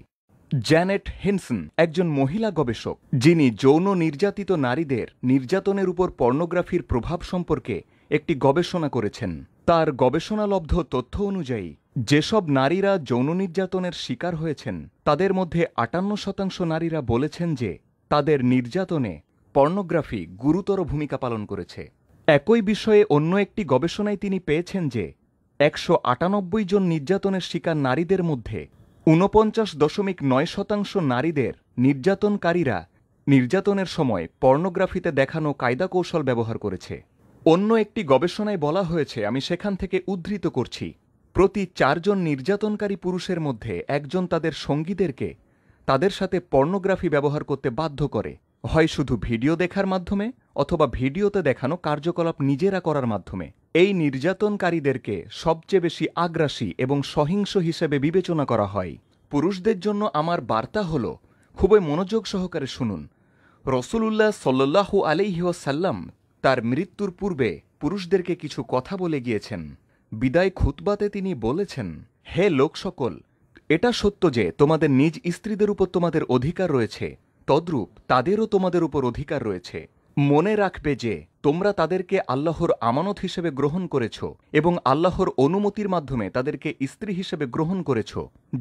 জ্যানেট হেনসন একজন মহিলা গবেষক যিনি যৌন নির্যাতিত নারীদের নির্যাতনের উপর পর্নোগ্রাফির প্রভাব সম্পর্কে একটি গবেষণা করেছেন তার গবেষণালব্ধ তথ্য অনুযায়ী যেসব নারীরা যৌন নির্যাতনের শিকার হয়েছেন তাদের মধ্যে আটান্ন শতাংশ নারীরা বলেছেন যে তাদের নির্যাতনে পর্নোগ্রাফি গুরুতর ভূমিকা পালন করেছে একই বিষয়ে অন্য একটি গবেষণায় তিনি পেয়েছেন যে একশো আটানব্বই জন নির্যাতনের শিকার নারীদের মধ্যে ঊনপঞ্চাশ দশমিক নয় শতাংশ নারীদের নির্যাতনকারীরা নির্যাতনের সময় পর্নোগ্রাফিতে দেখানো কায়দা কৌশল ব্যবহার করেছে অন্য একটি গবেষণায় বলা হয়েছে আমি সেখান থেকে উদ্ধৃত করছি প্রতি চারজন নির্যাতনকারী পুরুষের মধ্যে একজন তাদের সঙ্গীদেরকে তাদের সাথে পর্নোগ্রাফি ব্যবহার করতে বাধ্য করে হয় শুধু ভিডিও দেখার মাধ্যমে অথবা ভিডিওতে দেখানো কার্যকলাপ নিজেরা করার মাধ্যমে এই নির্যাতনকারীদেরকে সবচেয়ে বেশি আগ্রাসী এবং সহিংস হিসেবে বিবেচনা করা হয় পুরুষদের জন্য আমার বার্তা হল খুবই মনোযোগ সহকারে শুনুন রসুলুল্লাহ সল্লাহু আলিহাসাল্লাম তার মৃত্যুর পূর্বে পুরুষদেরকে কিছু কথা বলে গিয়েছেন বিদায় খুতবাতে তিনি বলেছেন হে লোক সকল এটা সত্য যে তোমাদের নিজ স্ত্রীদের উপর তোমাদের অধিকার রয়েছে তদ্রূপ তাদেরও তোমাদের উপর অধিকার রয়েছে মনে রাখবে যে তোমরা তাদেরকে আল্লাহর আমানত হিসেবে গ্রহণ করেছ এবং আল্লাহর অনুমতির মাধ্যমে তাদেরকে স্ত্রী হিসেবে গ্রহণ করেছ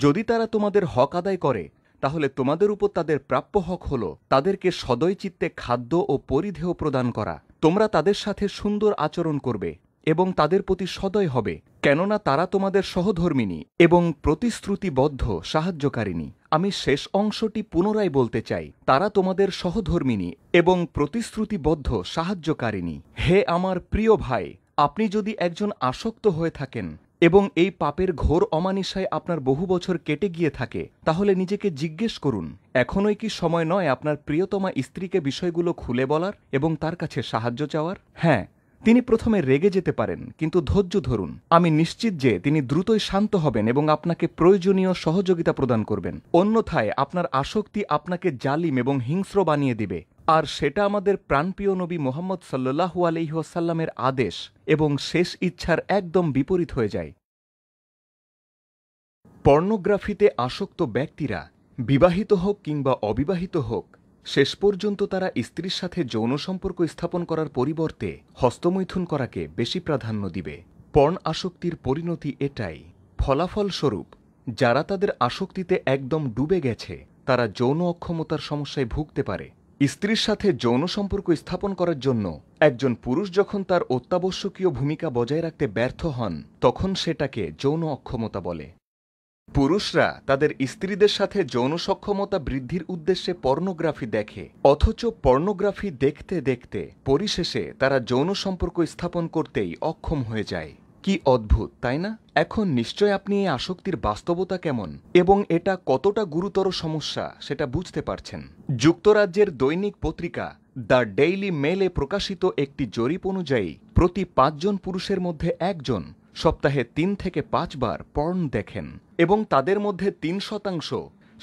যদি তারা তোমাদের হক আদায় করে তাহলে তোমাদের উপর তাদের প্রাপ্য হক হল তাদেরকে সদয় চিত্তে খাদ্য ও পরিধেয় প্রদান করা তোমরা তাদের সাথে সুন্দর আচরণ করবে এবং তাদের প্রতি সদয় হবে কেননা তারা তোমাদের সহধর্মিনী এবং প্রতিশ্রুতিবদ্ধ সাহায্যকারিণী আমি শেষ অংশটি পুনরায় বলতে চাই তারা তোমাদের সহধর্মিনী এবং প্রতিশ্রুতিবদ্ধ সাহায্যকারিণী হে আমার প্রিয় ভাই আপনি যদি একজন আসক্ত হয়ে থাকেন এবং এই পাপের ঘোর অমানিসায় আপনার বহু বছর কেটে গিয়ে থাকে তাহলে নিজেকে জিজ্ঞেস করুন এখনই কি সময় নয় আপনার প্রিয়তমা স্ত্রীকে বিষয়গুলো খুলে বলার এবং তার কাছে সাহায্য চাওয়ার হ্যাঁ তিনি প্রথমে রেগে যেতে পারেন কিন্তু ধৈর্য ধরুন আমি নিশ্চিত যে তিনি দ্রুতই শান্ত হবেন এবং আপনাকে প্রয়োজনীয় সহযোগিতা প্রদান করবেন অন্যথায় আপনার আসক্তি আপনাকে জালিম এবং হিংস্র বানিয়ে দিবে আর সেটা আমাদের প্রাণপ্রিয় নবী মোহাম্মদ সাল্লু আলহিহাসাল্লামের আদেশ এবং শেষ ইচ্ছার একদম বিপরীত হয়ে যায় পর্নোগ্রাফিতে আসক্ত ব্যক্তিরা বিবাহিত হোক কিংবা অবিবাহিত হোক শেষ পর্যন্ত তারা স্ত্রীর সাথে যৌন সম্পর্ক স্থাপন করার পরিবর্তে হস্তমৈথুন করাকে বেশি প্রাধান্য দিবে পর্ণ আসক্তির পরিণতি এটাই ফলাফলস্বরূপ যারা তাদের আসক্তিতে একদম ডুবে গেছে তারা যৌন অক্ষমতার সমস্যায় ভুগতে পারে স্ত্রীর সাথে যৌন সম্পর্ক স্থাপন করার জন্য একজন পুরুষ যখন তার অত্যাবশ্যকীয় ভূমিকা বজায় রাখতে ব্যর্থ হন তখন সেটাকে যৌন অক্ষমতা বলে পুরুষরা তাদের স্ত্রীদের সাথে যৌন সক্ষমতা বৃদ্ধির উদ্দেশ্যে পর্নোগ্রাফি দেখে অথচ পর্নোগ্রাফি দেখতে দেখতে পরিশেষে তারা যৌন সম্পর্ক স্থাপন করতেই অক্ষম হয়ে যায় কি অদ্ভুত তাই না এখন নিশ্চয় আপনি এই আসক্তির বাস্তবতা কেমন এবং এটা কতটা গুরুতর সমস্যা সেটা বুঝতে পারছেন যুক্তরাজ্যের দৈনিক পত্রিকা দ্য ডেইলি মেলে প্রকাশিত একটি জরিপ অনুযায়ী প্রতি পাঁচজন পুরুষের মধ্যে একজন সপ্তাহে তিন থেকে পাঁচবার পর্ন দেখেন এবং তাদের মধ্যে তিন শতাংশ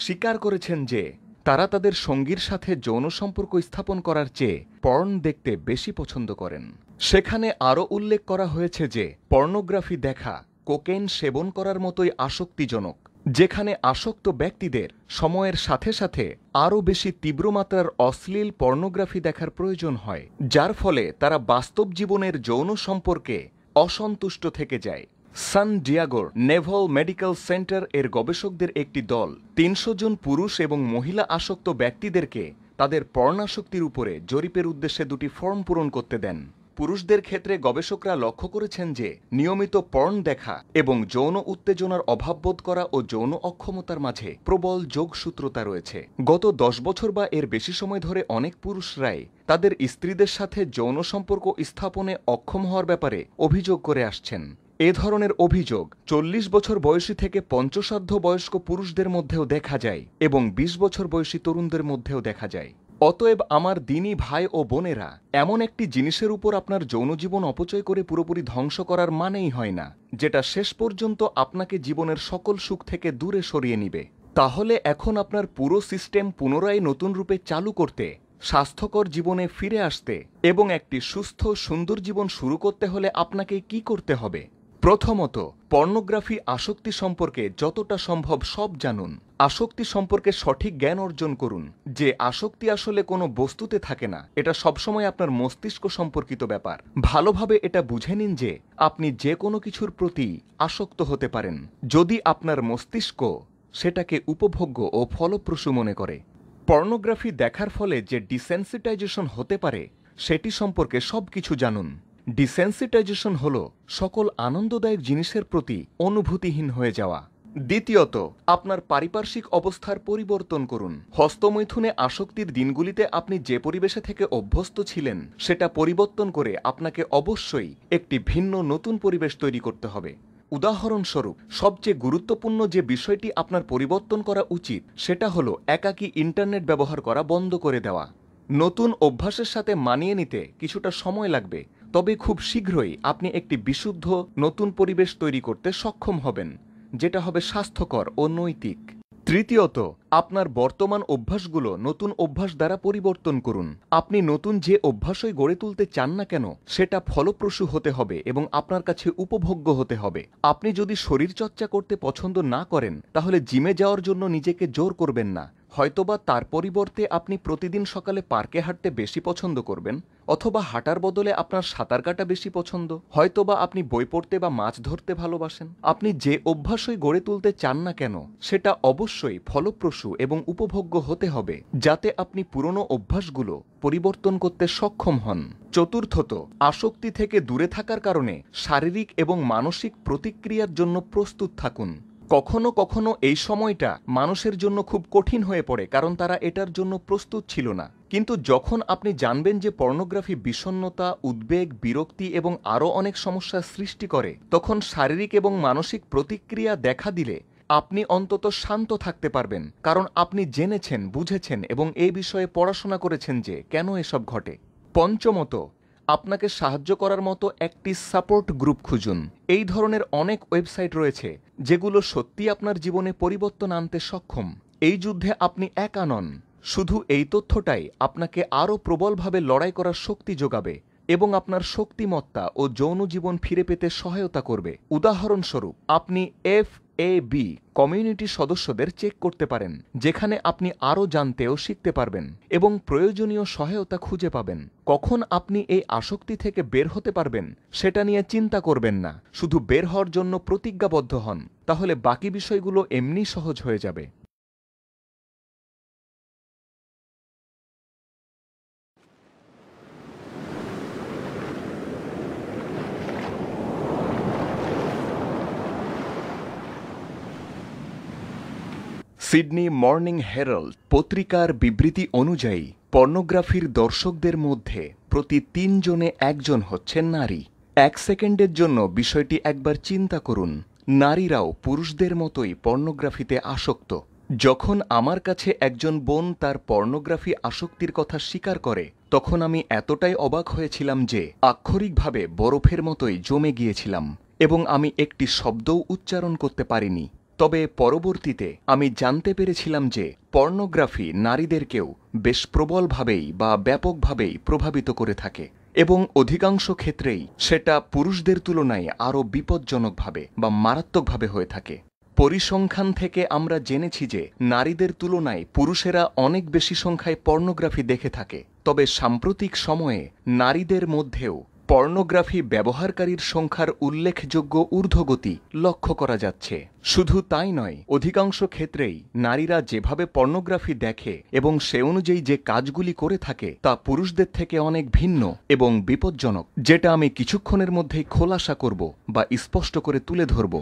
স্বীকার করেছেন যে তারা তাদের সঙ্গীর সাথে যৌন সম্পর্ক স্থাপন করার চেয়ে পর্ন দেখতে বেশি পছন্দ করেন সেখানে আরও উল্লেখ করা হয়েছে যে পর্নোগ্রাফি দেখা কোকেন সেবন করার মতোই আসক্তিজনক যেখানে আসক্ত ব্যক্তিদের সময়ের সাথে সাথে আরও বেশি তীব্র মাত্রার অশ্লীল পর্নোগ্রাফি দেখার প্রয়োজন হয় যার ফলে তারা বাস্তব জীবনের যৌন সম্পর্কে অসন্তুষ্ট থেকে যায় সান ডিয়াগোর নেভল মেডিকেল সেন্টার এর গবেষকদের একটি দল তিনশো জন পুরুষ এবং মহিলা আসক্ত ব্যক্তিদেরকে তাদের পর্ণাসক্তির উপরে জরিপের উদ্দেশ্যে দুটি ফর্ম পূরণ করতে দেন পুরুষদের ক্ষেত্রে গবেষকরা লক্ষ্য করেছেন যে নিয়মিত পর্ণ দেখা এবং যৌন উত্তেজনার অভাববোধ করা ও যৌন অক্ষমতার মাঝে প্রবল যোগসূত্রতা রয়েছে গত দশ বছর বা এর বেশি সময় ধরে অনেক পুরুষরাই তাদের স্ত্রীদের সাথে যৌন সম্পর্ক স্থাপনে অক্ষম হওয়ার ব্যাপারে অভিযোগ করে আসছেন এ ধরনের অভিযোগ চল্লিশ বছর বয়সী থেকে পঞ্চসাধ্য বয়স্ক পুরুষদের মধ্যেও দেখা যায় এবং ২০ বছর বয়সী তরুণদের মধ্যেও দেখা যায় অতএব আমার দিনী ভাই ও বোনেরা এমন একটি জিনিসের উপর আপনার যৌনজীবন অপচয় করে পুরোপুরি ধ্বংস করার মানেই হয় না যেটা শেষ পর্যন্ত আপনাকে জীবনের সকল সুখ থেকে দূরে সরিয়ে নিবে তাহলে এখন আপনার পুরো সিস্টেম পুনরায় নতুন রূপে চালু করতে স্বাস্থ্যকর জীবনে ফিরে আসতে এবং একটি সুস্থ সুন্দর জীবন শুরু করতে হলে আপনাকে কি করতে হবে প্রথমত পর্নোগ্রাফি আসক্তি সম্পর্কে যতটা সম্ভব সব জানুন আসক্তি সম্পর্কে সঠিক জ্ঞান অর্জন করুন যে আসক্তি আসলে কোনো বস্তুতে থাকে না এটা সবসময় আপনার মস্তিষ্ক সম্পর্কিত ব্যাপার ভালোভাবে এটা বুঝে নিন যে আপনি যে কোনো কিছুর প্রতি আসক্ত হতে পারেন যদি আপনার মস্তিষ্ক সেটাকে উপভোগ্য ও ফলপ্রসূ মনে করে পর্নোগ্রাফি দেখার ফলে যে ডিসেন্সিটাইজেশন হতে পারে সেটি সম্পর্কে সব কিছু জানুন ডিসেন্সিটাইজেশন হল সকল আনন্দদায়ক জিনিসের প্রতি অনুভূতিহীন হয়ে যাওয়া দ্বিতীয়ত আপনার পারিপার্শ্বিক অবস্থার পরিবর্তন করুন হস্তমৈথুনে আসক্তির দিনগুলিতে আপনি যে পরিবেশে থেকে অভ্যস্ত ছিলেন সেটা পরিবর্তন করে আপনাকে অবশ্যই একটি ভিন্ন নতুন পরিবেশ তৈরি করতে হবে উদাহরণস্বরূপ সবচেয়ে গুরুত্বপূর্ণ যে বিষয়টি আপনার পরিবর্তন করা উচিত সেটা হলো একাকী ইন্টারনেট ব্যবহার করা বন্ধ করে দেওয়া নতুন অভ্যাসের সাথে মানিয়ে নিতে কিছুটা সময় লাগবে তবে খুব শীঘ্রই আপনি একটি বিশুদ্ধ নতুন পরিবেশ তৈরি করতে সক্ষম হবেন যেটা হবে স্বাস্থ্যকর ও নৈতিক তৃতীয়ত আপনার বর্তমান অভ্যাসগুলো নতুন অভ্যাস দ্বারা পরিবর্তন করুন আপনি নতুন যে অভ্যাসই গড়ে তুলতে চান না কেন সেটা ফলপ্রসূ হতে হবে এবং আপনার কাছে উপভোগ্য হতে হবে আপনি যদি শরীরচর্চা করতে পছন্দ না করেন তাহলে জিমে যাওয়ার জন্য নিজেকে জোর করবেন না হয়তোবা তার পরিবর্তে আপনি প্রতিদিন সকালে পার্কে হাঁটতে বেশি পছন্দ করবেন অথবা হাঁটার বদলে আপনার সাঁতার কাটা বেশি পছন্দ হয়তোবা আপনি বই পড়তে বা মাছ ধরতে ভালোবাসেন আপনি যে অভ্যাসই গড়ে তুলতে চান না কেন সেটা অবশ্যই ফলপ্রসূ এবং উপভোগ্য হতে হবে যাতে আপনি পুরনো অভ্যাসগুলো পরিবর্তন করতে সক্ষম হন চতুর্থত আসক্তি থেকে দূরে থাকার কারণে শারীরিক এবং মানসিক প্রতিক্রিয়ার জন্য প্রস্তুত থাকুন কখনো কখনো এই সময়টা মানুষের জন্য খুব কঠিন হয়ে পড়ে কারণ তারা এটার জন্য প্রস্তুত ছিল না কিন্তু যখন আপনি জানবেন যে পর্নোগ্রাফি বিষণ্নতা উদ্বেগ বিরক্তি এবং আরও অনেক সমস্যা সৃষ্টি করে তখন শারীরিক এবং মানসিক প্রতিক্রিয়া দেখা দিলে আপনি অন্তত শান্ত থাকতে পারবেন কারণ আপনি জেনেছেন বুঝেছেন এবং এই বিষয়ে পড়াশোনা করেছেন যে কেন এসব ঘটে পঞ্চমত আপনাকে সাহায্য করার মতো একটি সাপোর্ট গ্রুপ খুঁজুন এই ধরনের অনেক ওয়েবসাইট রয়েছে যেগুলো সত্যি আপনার জীবনে পরিবর্তন আনতে সক্ষম এই যুদ্ধে আপনি একা নন শুধু এই তথ্যটাই আপনাকে আরও প্রবলভাবে লড়াই করার শক্তি যোগাবে এবং আপনার শক্তিমত্তা ও যৌন জীবন ফিরে পেতে সহায়তা করবে উদাহরণস্বরূপ আপনি এফ এ বি কমিউনিটি সদস্যদের চেক করতে পারেন যেখানে আপনি আরও জানতে ও শিখতে পারবেন এবং প্রয়োজনীয় সহায়তা খুঁজে পাবেন কখন আপনি এই আসক্তি থেকে বের হতে পারবেন সেটা নিয়ে চিন্তা করবেন না শুধু বের হওয়ার জন্য প্রতিজ্ঞাবদ্ধ হন তাহলে বাকি বিষয়গুলো এমনি সহজ হয়ে যাবে সিডনি মর্নিং হেরাল্ড পত্রিকার বিবৃতি অনুযায়ী পর্নোগ্রাফির দর্শকদের মধ্যে প্রতি তিনজনে একজন হচ্ছেন নারী এক সেকেন্ডের জন্য বিষয়টি একবার চিন্তা করুন নারীরাও পুরুষদের মতোই পর্নোগ্রাফিতে আসক্ত যখন আমার কাছে একজন বোন তার পর্নোগ্রাফি আসক্তির কথা স্বীকার করে তখন আমি এতটাই অবাক হয়েছিলাম যে আক্ষরিকভাবে বরফের মতোই জমে গিয়েছিলাম এবং আমি একটি শব্দও উচ্চারণ করতে পারিনি তবে পরবর্তীতে আমি জানতে পেরেছিলাম যে পর্নোগ্রাফি নারীদেরকেও বেশ প্রবলভাবেই বা ব্যাপকভাবেই প্রভাবিত করে থাকে এবং অধিকাংশ ক্ষেত্রেই সেটা পুরুষদের তুলনায় আরও বিপজ্জনকভাবে বা মারাত্মকভাবে হয়ে থাকে পরিসংখ্যান থেকে আমরা জেনেছি যে নারীদের তুলনায় পুরুষেরা অনেক বেশি সংখ্যায় পর্নোগ্রাফি দেখে থাকে তবে সাম্প্রতিক সময়ে নারীদের মধ্যেও পর্নোগ্রাফি ব্যবহারকারীর সংখ্যার উল্লেখযোগ্য ঊর্ধ্বগতি লক্ষ্য করা যাচ্ছে শুধু তাই নয় অধিকাংশ ক্ষেত্রেই নারীরা যেভাবে পর্নোগ্রাফি দেখে এবং সে অনুযায়ী যে কাজগুলি করে থাকে তা পুরুষদের থেকে অনেক ভিন্ন এবং বিপজ্জনক যেটা আমি কিছুক্ষণের মধ্যেই খোলাসা করব বা স্পষ্ট করে তুলে ধরব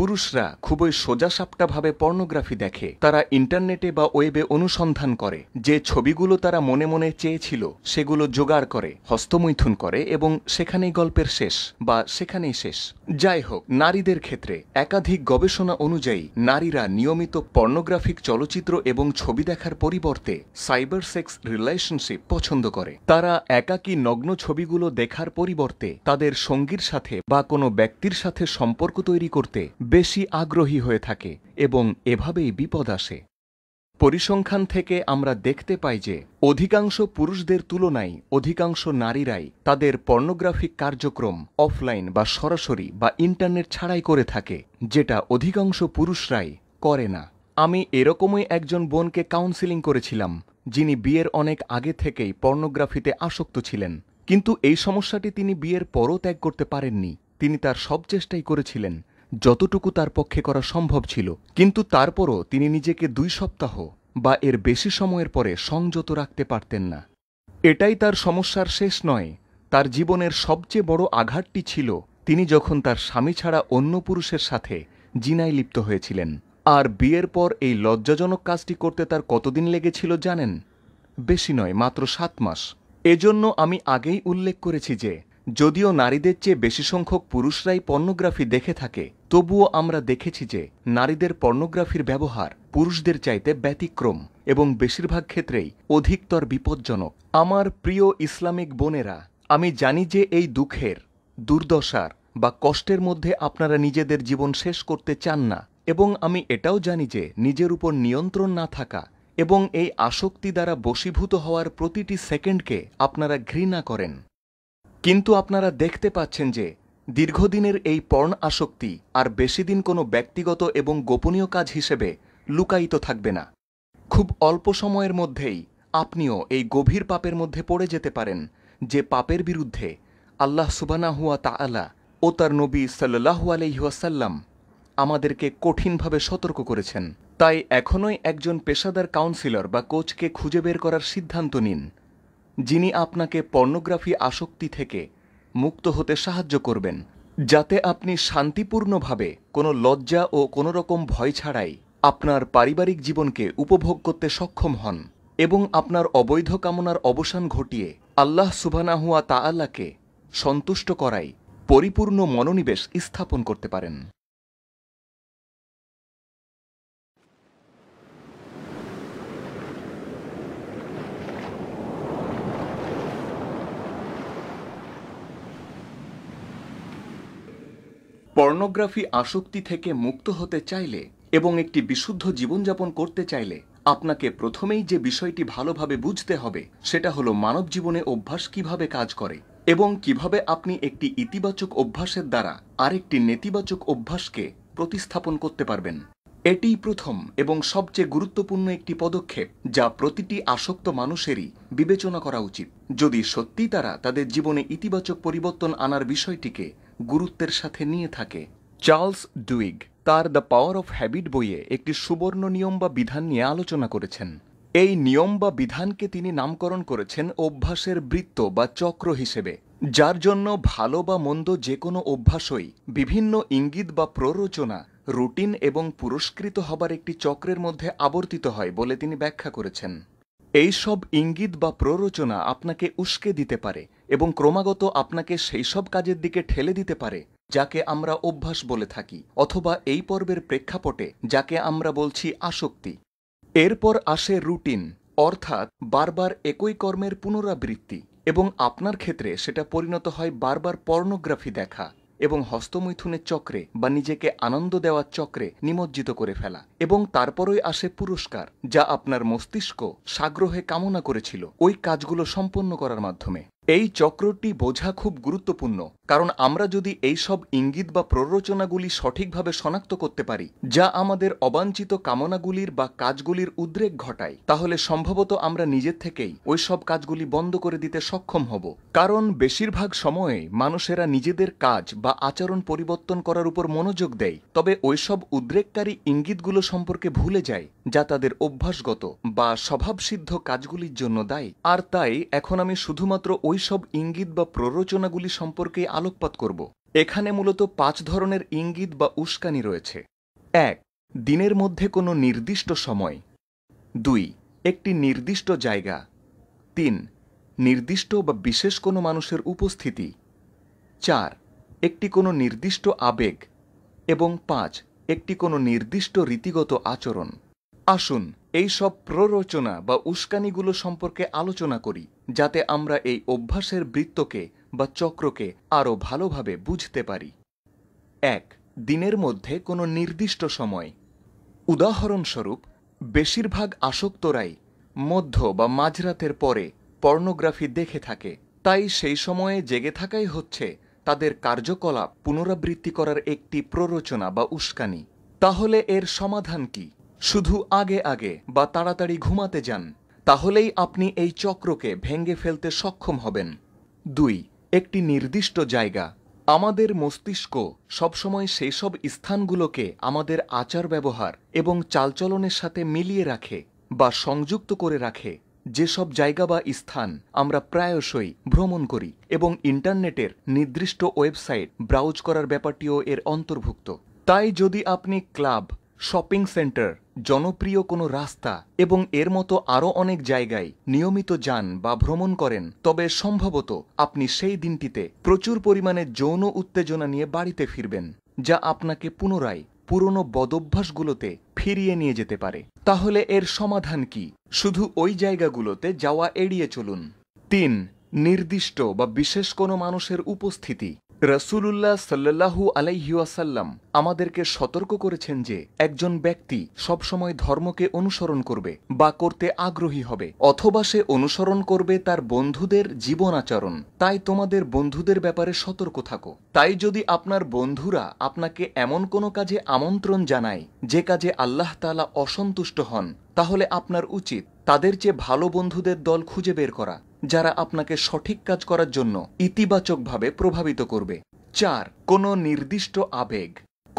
পুরুষরা খুবই সোজাসাপটাভাবে পর্নোগ্রাফি দেখে তারা ইন্টারনেটে বা ওয়েবে অনুসন্ধান করে যে ছবিগুলো তারা মনে মনে চেয়েছিল সেগুলো জোগাড় করে হস্তমৈথুন করে এবং সেখানেই গল্পের শেষ বা সেখানেই শেষ যাই হোক নারীদের ক্ষেত্রে একাধিক গবেষণা অনুযায়ী নারীরা নিয়মিত পর্নোগ্রাফিক চলচ্চিত্র এবং ছবি দেখার পরিবর্তে সাইবার সেক্স রিলেশনশিপ পছন্দ করে তারা একাকী নগ্ন ছবিগুলো দেখার পরিবর্তে তাদের সঙ্গীর সাথে বা কোনো ব্যক্তির সাথে সম্পর্ক তৈরি করতে বেশি আগ্রহী হয়ে থাকে এবং এভাবেই বিপদ আসে পরিসংখ্যান থেকে আমরা দেখতে পাই যে অধিকাংশ পুরুষদের তুলনায় অধিকাংশ নারীরাই তাদের পর্নোগ্রাফিক কার্যক্রম অফলাইন বা সরাসরি বা ইন্টারনেট ছাড়াই করে থাকে যেটা অধিকাংশ পুরুষরাই করে না আমি এরকমই একজন বোনকে কাউন্সিলিং করেছিলাম যিনি বিয়ের অনেক আগে থেকেই পর্নোগ্রাফিতে আসক্ত ছিলেন কিন্তু এই সমস্যাটি তিনি বিয়ের পরও ত্যাগ করতে পারেননি তিনি তার সব চেষ্টাই করেছিলেন যতটুকু তার পক্ষে করা সম্ভব ছিল কিন্তু তারপরও তিনি নিজেকে দুই সপ্তাহ বা এর বেশি সময়ের পরে সংযত রাখতে পারতেন না এটাই তার সমস্যার শেষ নয় তার জীবনের সবচেয়ে বড় আঘাতটি ছিল তিনি যখন তার স্বামী ছাড়া অন্য পুরুষের সাথে জিনায় লিপ্ত হয়েছিলেন আর বিয়ের পর এই লজ্জাজনক কাজটি করতে তার কতদিন লেগেছিল জানেন বেশি নয় মাত্র সাত মাস এজন্য আমি আগেই উল্লেখ করেছি যে যদিও নারীদের চেয়ে বেশি সংখ্যক পুরুষরাই পর্নোগ্রাফি দেখে থাকে তবুও আমরা দেখেছি যে নারীদের পর্নোগ্রাফির ব্যবহার পুরুষদের চাইতে ব্যতিক্রম এবং বেশিরভাগ ক্ষেত্রেই অধিকতর বিপজ্জনক আমার প্রিয় ইসলামিক বোনেরা আমি জানি যে এই দুঃখের দুর্দশার বা কষ্টের মধ্যে আপনারা নিজেদের জীবন শেষ করতে চান না এবং আমি এটাও জানি যে নিজের উপর নিয়ন্ত্রণ না থাকা এবং এই আসক্তি দ্বারা বশীভূত হওয়ার প্রতিটি সেকেন্ডকে আপনারা ঘৃণা করেন কিন্তু আপনারা দেখতে পাচ্ছেন যে দীর্ঘদিনের এই পর্ণ আসক্তি আর বেশিদিন কোনো ব্যক্তিগত এবং গোপনীয় কাজ হিসেবে লুকায়িত থাকবে না খুব অল্প সময়ের মধ্যেই আপনিও এই গভীর পাপের মধ্যে পড়ে যেতে পারেন যে পাপের বিরুদ্ধে আল্লাহ সুবানাহুয়া তাআলা ও তার নবী সাল্লাহু আলহিহাসাল্লাম আমাদেরকে কঠিনভাবে সতর্ক করেছেন তাই এখনই একজন পেশাদার কাউন্সিলর বা কোচকে খুঁজে বের করার সিদ্ধান্ত নিন যিনি আপনাকে পর্নোগ্রাফি আসক্তি থেকে মুক্ত হতে সাহায্য করবেন যাতে আপনি শান্তিপূর্ণভাবে কোনো লজ্জা ও কোনো রকম ভয় ছাড়াই আপনার পারিবারিক জীবনকে উপভোগ করতে সক্ষম হন এবং আপনার অবৈধ কামনার অবসান ঘটিয়ে আল্লাহ সুবানাহুয়া তাআলাকে সন্তুষ্ট করাই পরিপূর্ণ মনোনিবেশ স্থাপন করতে পারেন পর্নোগ্রাফি আসক্তি থেকে মুক্ত হতে চাইলে এবং একটি বিশুদ্ধ জীবনযাপন করতে চাইলে আপনাকে প্রথমেই যে বিষয়টি ভালোভাবে বুঝতে হবে সেটা হলো মানব জীবনে অভ্যাস কিভাবে কাজ করে এবং কিভাবে আপনি একটি ইতিবাচক অভ্যাসের দ্বারা আরেকটি নেতিবাচক অভ্যাসকে প্রতিস্থাপন করতে পারবেন এটিই প্রথম এবং সবচেয়ে গুরুত্বপূর্ণ একটি পদক্ষেপ যা প্রতিটি আসক্ত মানুষেরই বিবেচনা করা উচিত যদি সত্যি তারা তাদের জীবনে ইতিবাচক পরিবর্তন আনার বিষয়টিকে গুরুত্বের সাথে নিয়ে থাকে চার্লস ডুইগ তার দ্য পাওয়ার অফ হ্যাবিট বইয়ে একটি সুবর্ণ নিয়ম বা বিধান নিয়ে আলোচনা করেছেন এই নিয়ম বা বিধানকে তিনি নামকরণ করেছেন অভ্যাসের বৃত্ত বা চক্র হিসেবে যার জন্য ভালো বা মন্দ যে কোনো অভ্যাসই বিভিন্ন ইঙ্গিত বা প্ররোচনা রুটিন এবং পুরস্কৃত হবার একটি চক্রের মধ্যে আবর্তিত হয় বলে তিনি ব্যাখ্যা করেছেন এই সব ইঙ্গিত বা প্ররোচনা আপনাকে উস্কে দিতে পারে এবং ক্রমাগত আপনাকে সেই সব কাজের দিকে ঠেলে দিতে পারে যাকে আমরা অভ্যাস বলে থাকি অথবা এই পর্বের প্রেক্ষাপটে যাকে আমরা বলছি আসক্তি এরপর আসে রুটিন অর্থাৎ বারবার একই কর্মের পুনরাবৃত্তি এবং আপনার ক্ষেত্রে সেটা পরিণত হয় বারবার পর্নোগ্রাফি দেখা এবং হস্তমৈথুনের চক্রে বা নিজেকে আনন্দ দেওয়ার চক্রে নিমজ্জিত করে ফেলা এবং তারপরই আসে পুরস্কার যা আপনার মস্তিষ্ক সাগ্রহে কামনা করেছিল ওই কাজগুলো সম্পন্ন করার মাধ্যমে এই চক্রটি বোঝা খুব গুরুত্বপূর্ণ কারণ আমরা যদি এই সব ইঙ্গিত বা প্ররোচনাগুলি সঠিকভাবে শনাক্ত করতে পারি যা আমাদের অবাঞ্ছিত কামনাগুলির বা কাজগুলির উদ্রেক ঘটায় তাহলে সম্ভবত আমরা নিজের থেকেই ওই সব কাজগুলি বন্ধ করে দিতে সক্ষম হব কারণ বেশিরভাগ সময়ে মানুষেরা নিজেদের কাজ বা আচরণ পরিবর্তন করার উপর মনোযোগ দেয় তবে ওইসব উদ্রেককারী ইঙ্গিতগুলো সম্পর্কে ভুলে যায় যা তাদের অভ্যাসগত বা স্বভাবসিদ্ধ কাজগুলির জন্য দায়ী আর তাই এখন আমি শুধুমাত্র ওই ওইসব ইঙ্গিত বা প্ররোচনাগুলি সম্পর্কে আলোকপাত করব এখানে মূলত পাঁচ ধরনের ইঙ্গিত বা উস্কানি রয়েছে এক দিনের মধ্যে কোনো নির্দিষ্ট সময় দুই একটি নির্দিষ্ট জায়গা তিন নির্দিষ্ট বা বিশেষ কোনো মানুষের উপস্থিতি চার একটি কোনো নির্দিষ্ট আবেগ এবং পাঁচ একটি কোনো নির্দিষ্ট রীতিগত আচরণ আসুন এই সব প্ররোচনা বা উস্কানিগুলো সম্পর্কে আলোচনা করি যাতে আমরা এই অভ্যাসের বৃত্তকে বা চক্রকে আরও ভালোভাবে বুঝতে পারি এক দিনের মধ্যে কোনো নির্দিষ্ট সময় উদাহরণস্বরূপ বেশিরভাগ আসক্তরাই মধ্য বা মাঝরাতের পরে পর্নোগ্রাফি দেখে থাকে তাই সেই সময়ে জেগে থাকাই হচ্ছে তাদের কার্যকলাপ পুনরাবৃত্তি করার একটি প্ররোচনা বা উস্কানি তাহলে এর সমাধান কী শুধু আগে আগে বা তাড়াতাড়ি ঘুমাতে যান তাহলেই আপনি এই চক্রকে ভেঙে ফেলতে সক্ষম হবেন দুই একটি নির্দিষ্ট জায়গা আমাদের মস্তিষ্ক সবসময় সেই সব স্থানগুলোকে আমাদের আচার ব্যবহার এবং চালচলনের সাথে মিলিয়ে রাখে বা সংযুক্ত করে রাখে যেসব জায়গা বা স্থান আমরা প্রায়শই ভ্রমণ করি এবং ইন্টারনেটের নির্দিষ্ট ওয়েবসাইট ব্রাউজ করার ব্যাপারটিও এর অন্তর্ভুক্ত তাই যদি আপনি ক্লাব শপিং সেন্টার জনপ্রিয় কোনো রাস্তা এবং এর মতো আরও অনেক জায়গায় নিয়মিত যান বা ভ্রমণ করেন তবে সম্ভবত আপনি সেই দিনটিতে প্রচুর পরিমাণে যৌন উত্তেজনা নিয়ে বাড়িতে ফিরবেন যা আপনাকে পুনরায় পুরনো বদভ্যাসগুলোতে ফিরিয়ে নিয়ে যেতে পারে তাহলে এর সমাধান কি শুধু ওই জায়গাগুলোতে যাওয়া এড়িয়ে চলুন তিন নির্দিষ্ট বা বিশেষ কোনো মানুষের উপস্থিতি রসুলুল্লাহ সাল্লু আলাইহাসাল্লাম আমাদেরকে সতর্ক করেছেন যে একজন ব্যক্তি সবসময় ধর্মকে অনুসরণ করবে বা করতে আগ্রহী হবে অথবা সে অনুসরণ করবে তার বন্ধুদের জীবন আচরণ তাই তোমাদের বন্ধুদের ব্যাপারে সতর্ক থাকো তাই যদি আপনার বন্ধুরা আপনাকে এমন কোনো কাজে আমন্ত্রণ জানায় যে কাজে আল্লাহ তালা অসন্তুষ্ট হন তাহলে আপনার উচিত তাদের চেয়ে ভালো বন্ধুদের দল খুঁজে বের করা যারা আপনাকে সঠিক কাজ করার জন্য ইতিবাচকভাবে প্রভাবিত করবে চার কোনো নির্দিষ্ট আবেগ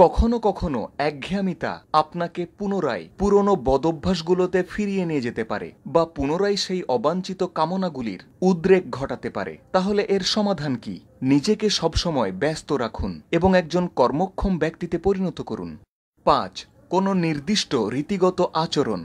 কখনো কখনো একঘেয়ামিতা আপনাকে পুনরায় পুরনো বদভ্যাসগুলোতে ফিরিয়ে নিয়ে যেতে পারে বা পুনরায় সেই অবাঞ্ছিত কামনাগুলির উদ্রেক ঘটাতে পারে তাহলে এর সমাধান কি নিজেকে সবসময় ব্যস্ত রাখুন এবং একজন কর্মক্ষম ব্যক্তিতে পরিণত করুন পাঁচ কোনো নির্দিষ্ট রীতিগত আচরণ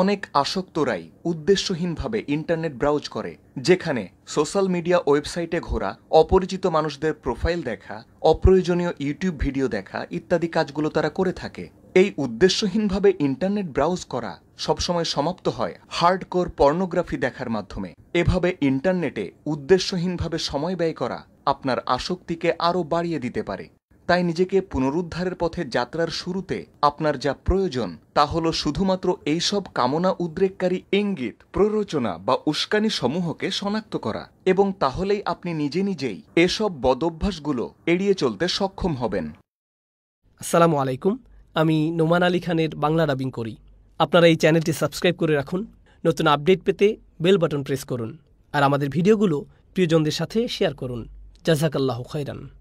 অনেক আসক্তরাই উদ্দেশ্যহীনভাবে ইন্টারনেট ব্রাউজ করে যেখানে সোশ্যাল মিডিয়া ওয়েবসাইটে ঘোরা অপরিচিত মানুষদের প্রোফাইল দেখা অপ্রয়োজনীয় ইউটিউব ভিডিও দেখা ইত্যাদি কাজগুলো তারা করে থাকে এই উদ্দেশ্যহীনভাবে ইন্টারনেট ব্রাউজ করা সবসময় সমাপ্ত হয় হার্ডকোর পর্নোগ্রাফি দেখার মাধ্যমে এভাবে ইন্টারনেটে উদ্দেশ্যহীনভাবে সময় ব্যয় করা আপনার আসক্তিকে আরও বাড়িয়ে দিতে পারে তাই নিজেকে পুনরুদ্ধারের পথে যাত্রার শুরুতে আপনার যা প্রয়োজন তা হল শুধুমাত্র এইসব কামনা উদ্রেককারী ইঙ্গিত প্ররোচনা বা উস্কানি সমূহকে শনাক্ত করা এবং তাহলেই আপনি নিজে নিজেই এসব বদভ্যাসগুলো এড়িয়ে চলতে সক্ষম হবেন আসসালামু আলাইকুম আমি নোমান আলী খানের বাংলা ডাবিং করি আপনারা এই চ্যানেলটি সাবস্ক্রাইব করে রাখুন নতুন আপডেট পেতে বেল বাটন প্রেস করুন আর আমাদের ভিডিওগুলো প্রিয়জনদের সাথে শেয়ার করুন জাজাকাল্লাহ খৈরান